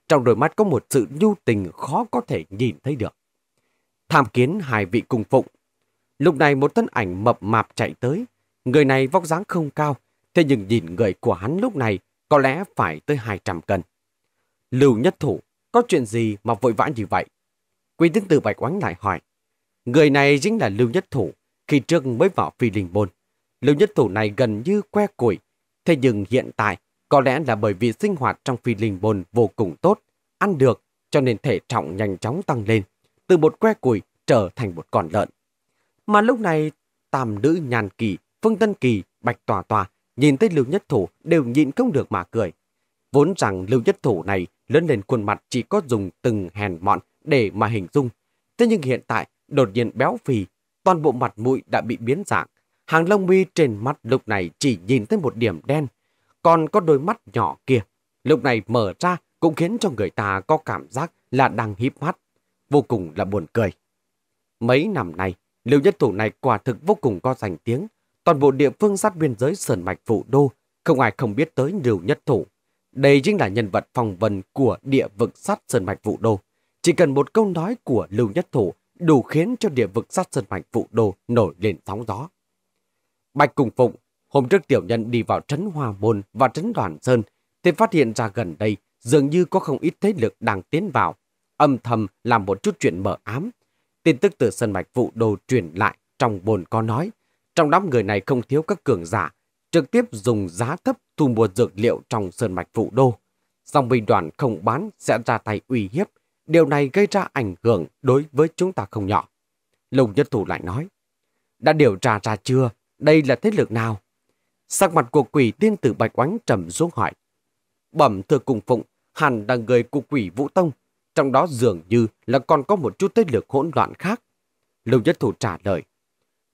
Trong đôi mắt có một sự nhu tình khó có thể nhìn thấy được. Tham kiến hai vị cung phụng. Lúc này một thân ảnh mập mạp chạy tới. Người này vóc dáng không cao, thế nhưng nhìn người của hắn lúc này có lẽ phải tới 200 cân. Lưu nhất thủ, có chuyện gì mà vội vã như vậy? quỷ tiên tử Bạch Oánh lại hỏi. Người này chính là Lưu Nhất Thủ, khi trước mới vào phi linh môn, lưu nhất thủ này gần như que củi. Thế nhưng hiện tại, có lẽ là bởi vì sinh hoạt trong phi linh môn vô cùng tốt, ăn được, cho nên thể trọng nhanh chóng tăng lên, từ một que củi trở thành một con lợn. Mà lúc này, tam nữ nhàn kỳ, phương tân kỳ, bạch tòa tòa, nhìn thấy lưu nhất thủ đều nhịn không được mà cười. Vốn rằng lưu nhất thủ này lớn lên khuôn mặt chỉ có dùng từng hèn mọn để mà hình dung. Thế nhưng hiện tại, đột nhiên béo phì, toàn bộ mặt mũi đã bị biến dạng. Hàng lông mi trên mắt lúc này chỉ nhìn thấy một điểm đen, còn có đôi mắt nhỏ kia. Lúc này mở ra cũng khiến cho người ta có cảm giác là đang híp mắt, vô cùng là buồn cười. Mấy năm nay, Liêu Nhất Thủ này quả thực vô cùng có danh tiếng. Toàn bộ địa phương sát biên giới Sơn Mạch Phụ Đô, không ai không biết tới Liêu Nhất Thủ. Đây chính là nhân vật phòng vần của địa vực sát Sơn Mạch Phụ Đô. Chỉ cần một câu nói của Lưu Nhất Thủ đủ khiến cho địa vực sát sơn mạch vụ đồ nổi lên sóng gió. Bạch Cùng Phụng, hôm trước tiểu nhân đi vào trấn Hòa Môn và trấn Đoàn Sơn, thì phát hiện ra gần đây dường như có không ít thế lực đang tiến vào, âm thầm làm một chút chuyện mở ám. Tin tức từ sân mạch vụ đồ truyền lại trong bồn có nói, trong đám người này không thiếu các cường giả, trực tiếp dùng giá thấp thu mua dược liệu trong sơn mạch vụ đô. Dòng binh đoàn không bán sẽ ra tay uy hiếp, Điều này gây ra ảnh hưởng đối với chúng ta không nhỏ. Lùng Nhân Thủ lại nói, đã điều tra ra chưa? Đây là thế lực nào? Sắc mặt của quỷ tiên tử Bạch Oánh trầm xuống hỏi. Bẩm thưa cùng phụng, hẳn là người của quỷ Vũ Tông, trong đó dường như là còn có một chút thế lực hỗn loạn khác. Lưu Nhất Thủ trả lời.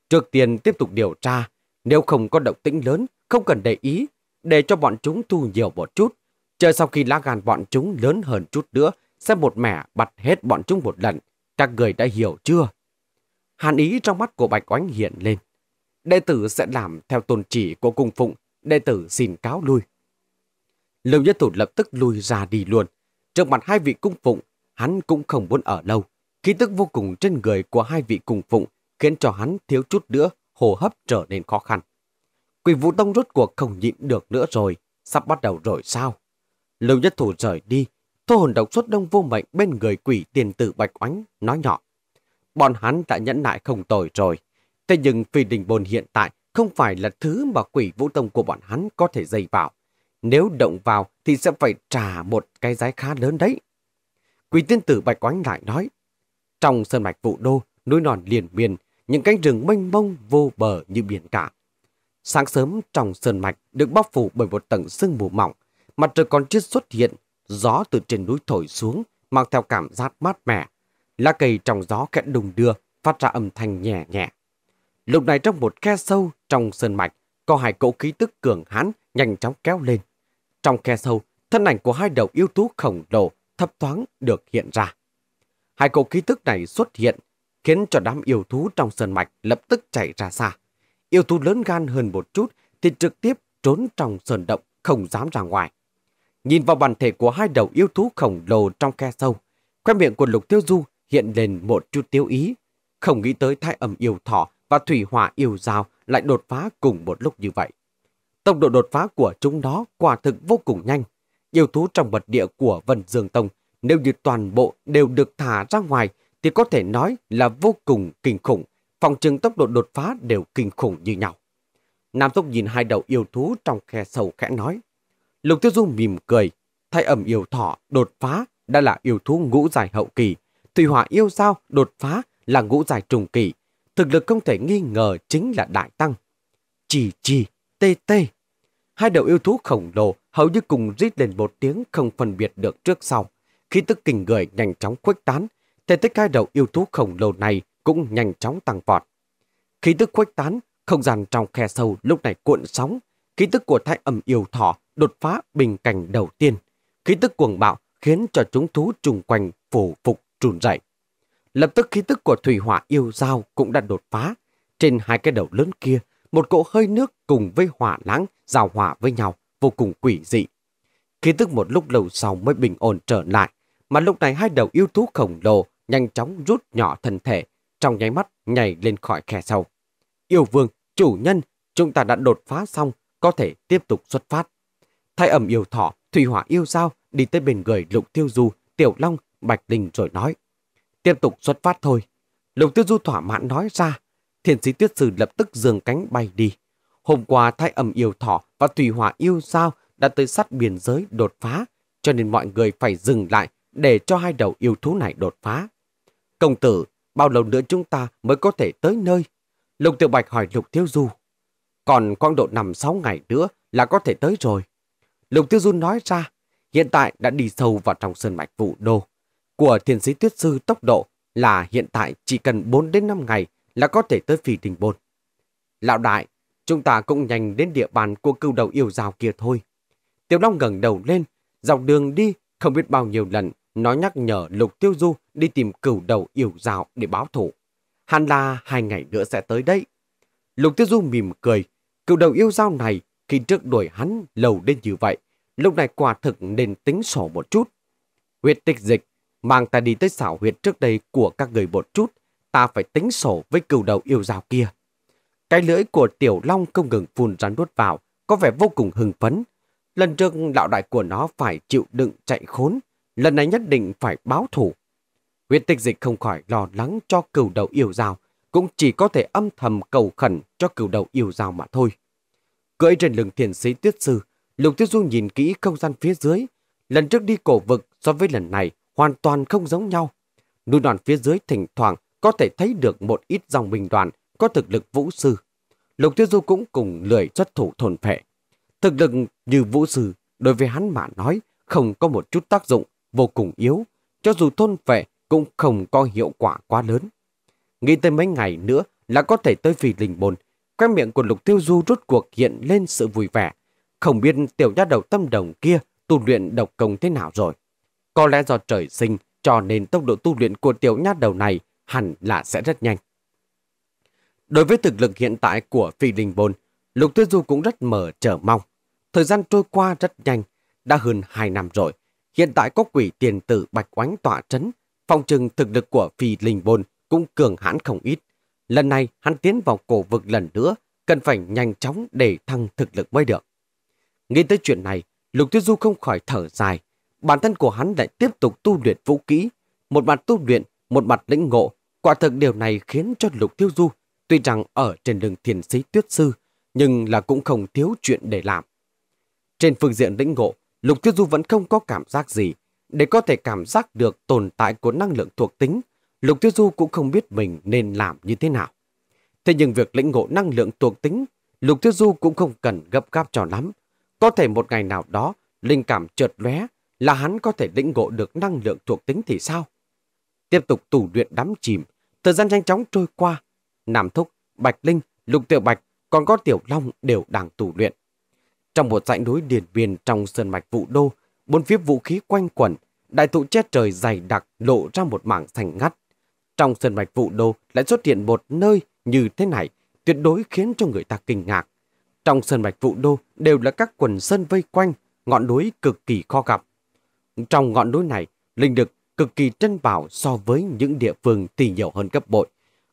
Trước tiên tiếp tục điều tra, nếu không có động tĩnh lớn, không cần để ý, để cho bọn chúng thu nhiều một chút. Chờ sau khi lá gan bọn chúng lớn hơn chút nữa sẽ một mẻ bật hết bọn chúng một lần. Các người đã hiểu chưa? Hàn ý trong mắt của Bạch Oánh hiện lên. Đệ tử sẽ làm theo tôn chỉ của cung phụng. Đệ tử xin cáo lui. Lưu Nhất Thủ lập tức lui ra đi luôn. Trước mặt hai vị cung phụng, hắn cũng không muốn ở lâu. Khí tức vô cùng trên người của hai vị cung phụng khiến cho hắn thiếu chút nữa hồ hấp trở nên khó khăn. Quỷ Vũ Tông rốt cuộc không nhịn được nữa rồi, sắp bắt đầu rồi sao? Lưu Nhất Thủ rời đi, Thu hồn độc xuất đông vô mệnh bên người quỷ tiền tử Bạch Oánh nói nhỏ. Bọn hắn đã nhẫn nại không tồi rồi. Thế nhưng phi đình bồn hiện tại không phải là thứ mà quỷ vũ tông của bọn hắn có thể dây vào. Nếu động vào thì sẽ phải trả một cái giá khá lớn đấy. Quỷ tiên tử Bạch Oánh lại nói. Trong sơn mạch vụ đô, núi non liền miền, những cánh rừng mênh mông vô bờ như biển cả. Sáng sớm trong sơn mạch được bao phủ bởi một tầng sương mù mỏng, mặt trời còn chưa xuất hiện gió từ trên núi thổi xuống, mang theo cảm giác mát mẻ. Lá cây trong gió khẽ đùng đưa, phát ra âm thanh nhẹ nhẹ. Lúc này trong một khe sâu trong sơn mạch, có hai cỗ khí tức cường hãn nhanh chóng kéo lên. Trong khe sâu, thân ảnh của hai đầu yêu tú khổng lồ thấp thoáng được hiện ra. Hai cỗ khí tức này xuất hiện, khiến cho đám yêu thú trong sơn mạch lập tức chạy ra xa. Yêu thú lớn gan hơn một chút thì trực tiếp trốn trong sơn động, không dám ra ngoài. Nhìn vào bản thể của hai đầu yêu thú khổng lồ trong khe sâu, khoe miệng của Lục Tiêu Du hiện lên một chút tiêu ý. Không nghĩ tới thai âm yêu thỏ và thủy hỏa yêu dao lại đột phá cùng một lúc như vậy. Tốc độ đột phá của chúng đó quả thực vô cùng nhanh. Yêu thú trong mật địa của Vân Dương Tông nếu như toàn bộ đều được thả ra ngoài thì có thể nói là vô cùng kinh khủng. Phòng trường tốc độ đột phá đều kinh khủng như nhau. Nam Túc nhìn hai đầu yêu thú trong khe sâu khẽ nói. Lục Tiêu Dung mỉm cười, thay ẩm yêu thỏ đột phá đã là yêu thú ngũ dài hậu kỳ, thủy hỏa yêu sao đột phá là ngũ dài trùng kỳ, thực lực không thể nghi ngờ chính là đại tăng. Chỉ chỉ, tê tê. Hai đầu yêu thú khổng lồ hầu như cùng rít lên một tiếng không phân biệt được trước sau. Khi tức kinh người nhanh chóng khuếch tán, thể tích hai đầu yêu thú khổng lồ này cũng nhanh chóng tăng vọt. Khí tức khuếch tán, không gian trong khe sâu lúc này cuộn sóng, khí tức của thái âm yêu thỏ đột phá bình cảnh đầu tiên. Khí tức cuồng bạo khiến cho chúng thú trùng quanh phủ phục trùn dậy. Lập tức khí tức của thủy hỏa yêu dao cũng đã đột phá. Trên hai cái đầu lớn kia, một cỗ hơi nước cùng với hỏa lãng giao hòa với nhau, vô cùng quỷ dị. Khí tức một lúc lâu sau mới bình ổn trở lại, mà lúc này hai đầu yêu thú khổng lồ nhanh chóng rút nhỏ thân thể, trong nháy mắt nhảy lên khỏi khe sâu. Yêu vương, chủ nhân, chúng ta đã đột phá xong, có thể tiếp tục xuất phát. Thái ẩm yêu thọ, thủy hỏa yêu sao, đi tới bên người Lục Tiêu Du, Tiểu Long, Bạch Đình rồi nói. Tiếp tục xuất phát thôi. Lục Tiêu Du thỏa mãn nói ra. Thiền sĩ tuyết sư lập tức dường cánh bay đi. Hôm qua thái ẩm yêu thỏ và thủy hỏa yêu sao đã tới sát biên giới đột phá, cho nên mọi người phải dừng lại để cho hai đầu yêu thú này đột phá. Công tử, bao lâu nữa chúng ta mới có thể tới nơi? Lục tiêu Bạch hỏi Lục Tiêu Du. Còn quang độ nằm 6 ngày nữa là có thể tới rồi. Lục Tiêu Du nói ra, hiện tại đã đi sâu vào trong sơn mạch vụ đô. Của thiền sĩ tuyết sư tốc độ là hiện tại chỉ cần 4 đến 5 ngày là có thể tới phì đình bồn. Lão đại, chúng ta cũng nhanh đến địa bàn của cưu đầu yêu rào kia thôi. Tiểu Long ngẩng đầu lên, dọc đường đi không biết bao nhiêu lần nó nhắc nhở Lục Tiêu Du đi tìm cửu đầu yêu rào để báo thủ. Hẳn là hai ngày nữa sẽ tới đây Lục Tiêu Du mỉm cười, cửu đầu yêu rào này khi trước đuổi hắn lầu đến như vậy, lúc này quả thực nên tính sổ một chút. Huyết tích dịch, mang ta đi tới xảo huyệt trước đây của các người một chút, ta phải tính sổ với cừu đầu yêu rào kia. Cái lưỡi của tiểu long không ngừng phun rắn đuốt vào, có vẻ vô cùng hưng phấn. Lần trước lão đại của nó phải chịu đựng chạy khốn, lần này nhất định phải báo thủ. Huyết tích dịch không khỏi lo lắng cho cừu đầu yêu rào, cũng chỉ có thể âm thầm cầu khẩn cho cừu đầu yêu rào mà thôi. Cưỡi trên lưng thiền sĩ tuyết sư, Lục Tiêu Du nhìn kỹ không gian phía dưới. Lần trước đi cổ vực so với lần này hoàn toàn không giống nhau. Núi đoàn phía dưới thỉnh thoảng có thể thấy được một ít dòng bình đoàn có thực lực vũ sư. Lục Tiêu Du cũng cùng lười xuất thủ thồn phệ. Thực lực như vũ sư đối với hắn mà nói không có một chút tác dụng, vô cùng yếu. Cho dù thôn phệ cũng không có hiệu quả quá lớn. Nghĩ tới mấy ngày nữa là có thể tới vì linh bồn, Khoe miệng của lục tiêu du rút cuộc hiện lên sự vui vẻ. Không biết tiểu nhát đầu tâm đồng kia tu luyện độc công thế nào rồi. Có lẽ do trời sinh cho nên tốc độ tu luyện của tiểu nhát đầu này hẳn là sẽ rất nhanh. Đối với thực lực hiện tại của phi đình bồn, Lục tiêu Du cũng rất mở trở mong. Thời gian trôi qua rất nhanh, đã hơn 2 năm rồi. Hiện tại có quỷ tiền tử bạch oánh tỏa trấn, phòng trừng thực lực của phi linh bồn cũng cường hãn không ít. Lần này hắn tiến vào cổ vực lần nữa, cần phải nhanh chóng để thăng thực lực mới được. Nghĩ tới chuyện này, Lục Tiêu Du không khỏi thở dài. Bản thân của hắn lại tiếp tục tu luyện vũ kỹ. Một mặt tu luyện, một mặt lĩnh ngộ. Quả thực điều này khiến cho Lục Tiêu Du, tuy rằng ở trên đường thiền sĩ tuyết sư, nhưng là cũng không thiếu chuyện để làm. Trên phương diện lĩnh ngộ, Lục Tiêu Du vẫn không có cảm giác gì. Để có thể cảm giác được tồn tại của năng lượng thuộc tính, Lục Tiêu Du cũng không biết mình nên làm như thế nào. Thế nhưng việc lĩnh ngộ năng lượng thuộc tính, Lục Tiêu Du cũng không cần gấp gáp cho lắm. Có thể một ngày nào đó, linh cảm chợt lóe là hắn có thể lĩnh ngộ được năng lượng thuộc tính thì sao? Tiếp tục tủ luyện đắm chìm, thời gian nhanh chóng trôi qua. Nam Thúc, Bạch Linh, Lục Tiểu Bạch, còn có Tiểu Long đều đang tủ luyện. Trong một dãy núi điền biên trong sơn mạch vụ đô, bốn phía vũ khí quanh quẩn, đại thụ che trời dày đặc lộ ra một mảng xanh ngắt trong sơn mạch vụ đô lại xuất hiện một nơi như thế này, tuyệt đối khiến cho người ta kinh ngạc. Trong sơn mạch vụ đô đều là các quần sơn vây quanh, ngọn núi cực kỳ khó gặp. Trong ngọn núi này, linh lực cực kỳ trân bảo so với những địa phương thì nhiều hơn gấp bội.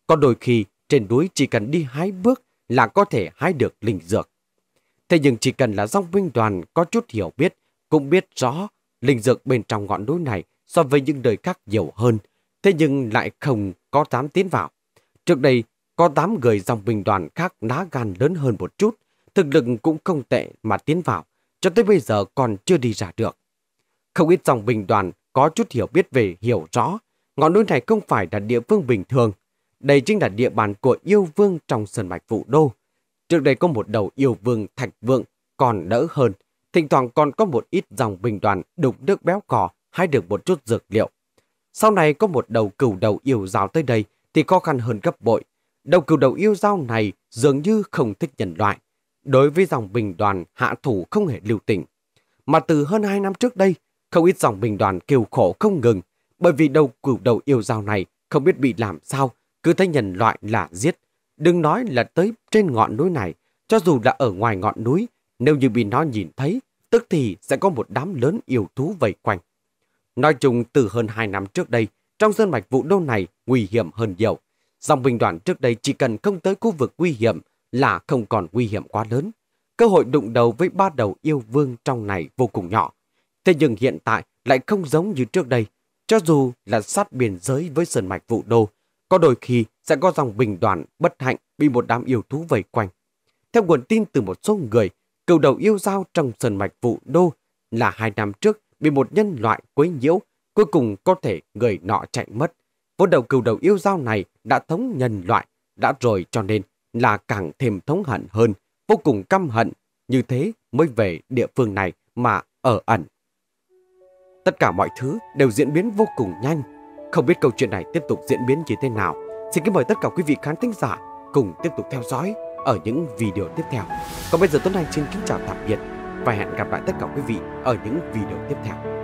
Có đôi khi trên núi chỉ cần đi hái bước là có thể hái được linh dược. Thế nhưng chỉ cần là dòng binh đoàn có chút hiểu biết, cũng biết rõ linh dược bên trong ngọn núi này so với những đời khác nhiều hơn, thế nhưng lại không có dám tiến vào. Trước đây, có 8 người dòng bình đoàn khác lá gan lớn hơn một chút, thực lực cũng không tệ mà tiến vào, cho tới bây giờ còn chưa đi ra được. Không ít dòng bình đoàn có chút hiểu biết về hiểu rõ, ngọn núi này không phải là địa phương bình thường. Đây chính là địa bàn của yêu vương trong sân mạch vụ đô. Trước đây có một đầu yêu vương thạch vượng còn đỡ hơn, thỉnh thoảng còn có một ít dòng bình đoàn đục nước béo cỏ hay được một chút dược liệu sau này có một đầu cửu đầu yêu giáo tới đây thì khó khăn hơn gấp bội. Đầu cửu đầu yêu giáo này dường như không thích nhân loại. Đối với dòng bình đoàn, hạ thủ không hề lưu tình. Mà từ hơn 2 năm trước đây, không ít dòng bình đoàn kiều khổ không ngừng, bởi vì đầu cửu đầu yêu giáo này không biết bị làm sao, cứ thấy nhân loại là giết. Đừng nói là tới trên ngọn núi này, cho dù là ở ngoài ngọn núi, nếu như bị nó nhìn thấy, tức thì sẽ có một đám lớn yêu thú vây quanh. Nói chung từ hơn 2 năm trước đây, trong sơn mạch vụ đô này nguy hiểm hơn nhiều. Dòng bình đoàn trước đây chỉ cần không tới khu vực nguy hiểm là không còn nguy hiểm quá lớn. Cơ hội đụng đầu với ba đầu yêu vương trong này vô cùng nhỏ. Thế nhưng hiện tại lại không giống như trước đây. Cho dù là sát biên giới với sơn mạch vụ đô, có đôi khi sẽ có dòng bình đoàn bất hạnh bị một đám yêu thú vây quanh. Theo nguồn tin từ một số người, cựu đầu yêu giao trong sơn mạch vụ đô là hai năm trước bị một nhân loại quấy nhiễu, cuối cùng có thể người nọ chạy mất. Vốn đầu cừu đầu yêu dao này đã thống nhân loại, đã rồi cho nên là càng thêm thống hận hơn, vô cùng căm hận, như thế mới về địa phương này mà ở ẩn. Tất cả mọi thứ đều diễn biến vô cùng nhanh, không biết câu chuyện này tiếp tục diễn biến như thế nào. Xin kính mời tất cả quý vị khán thính giả cùng tiếp tục theo dõi ở những video tiếp theo. Còn bây giờ Tuấn Anh xin kính chào tạm biệt và hẹn gặp lại tất cả quý vị ở những video tiếp theo.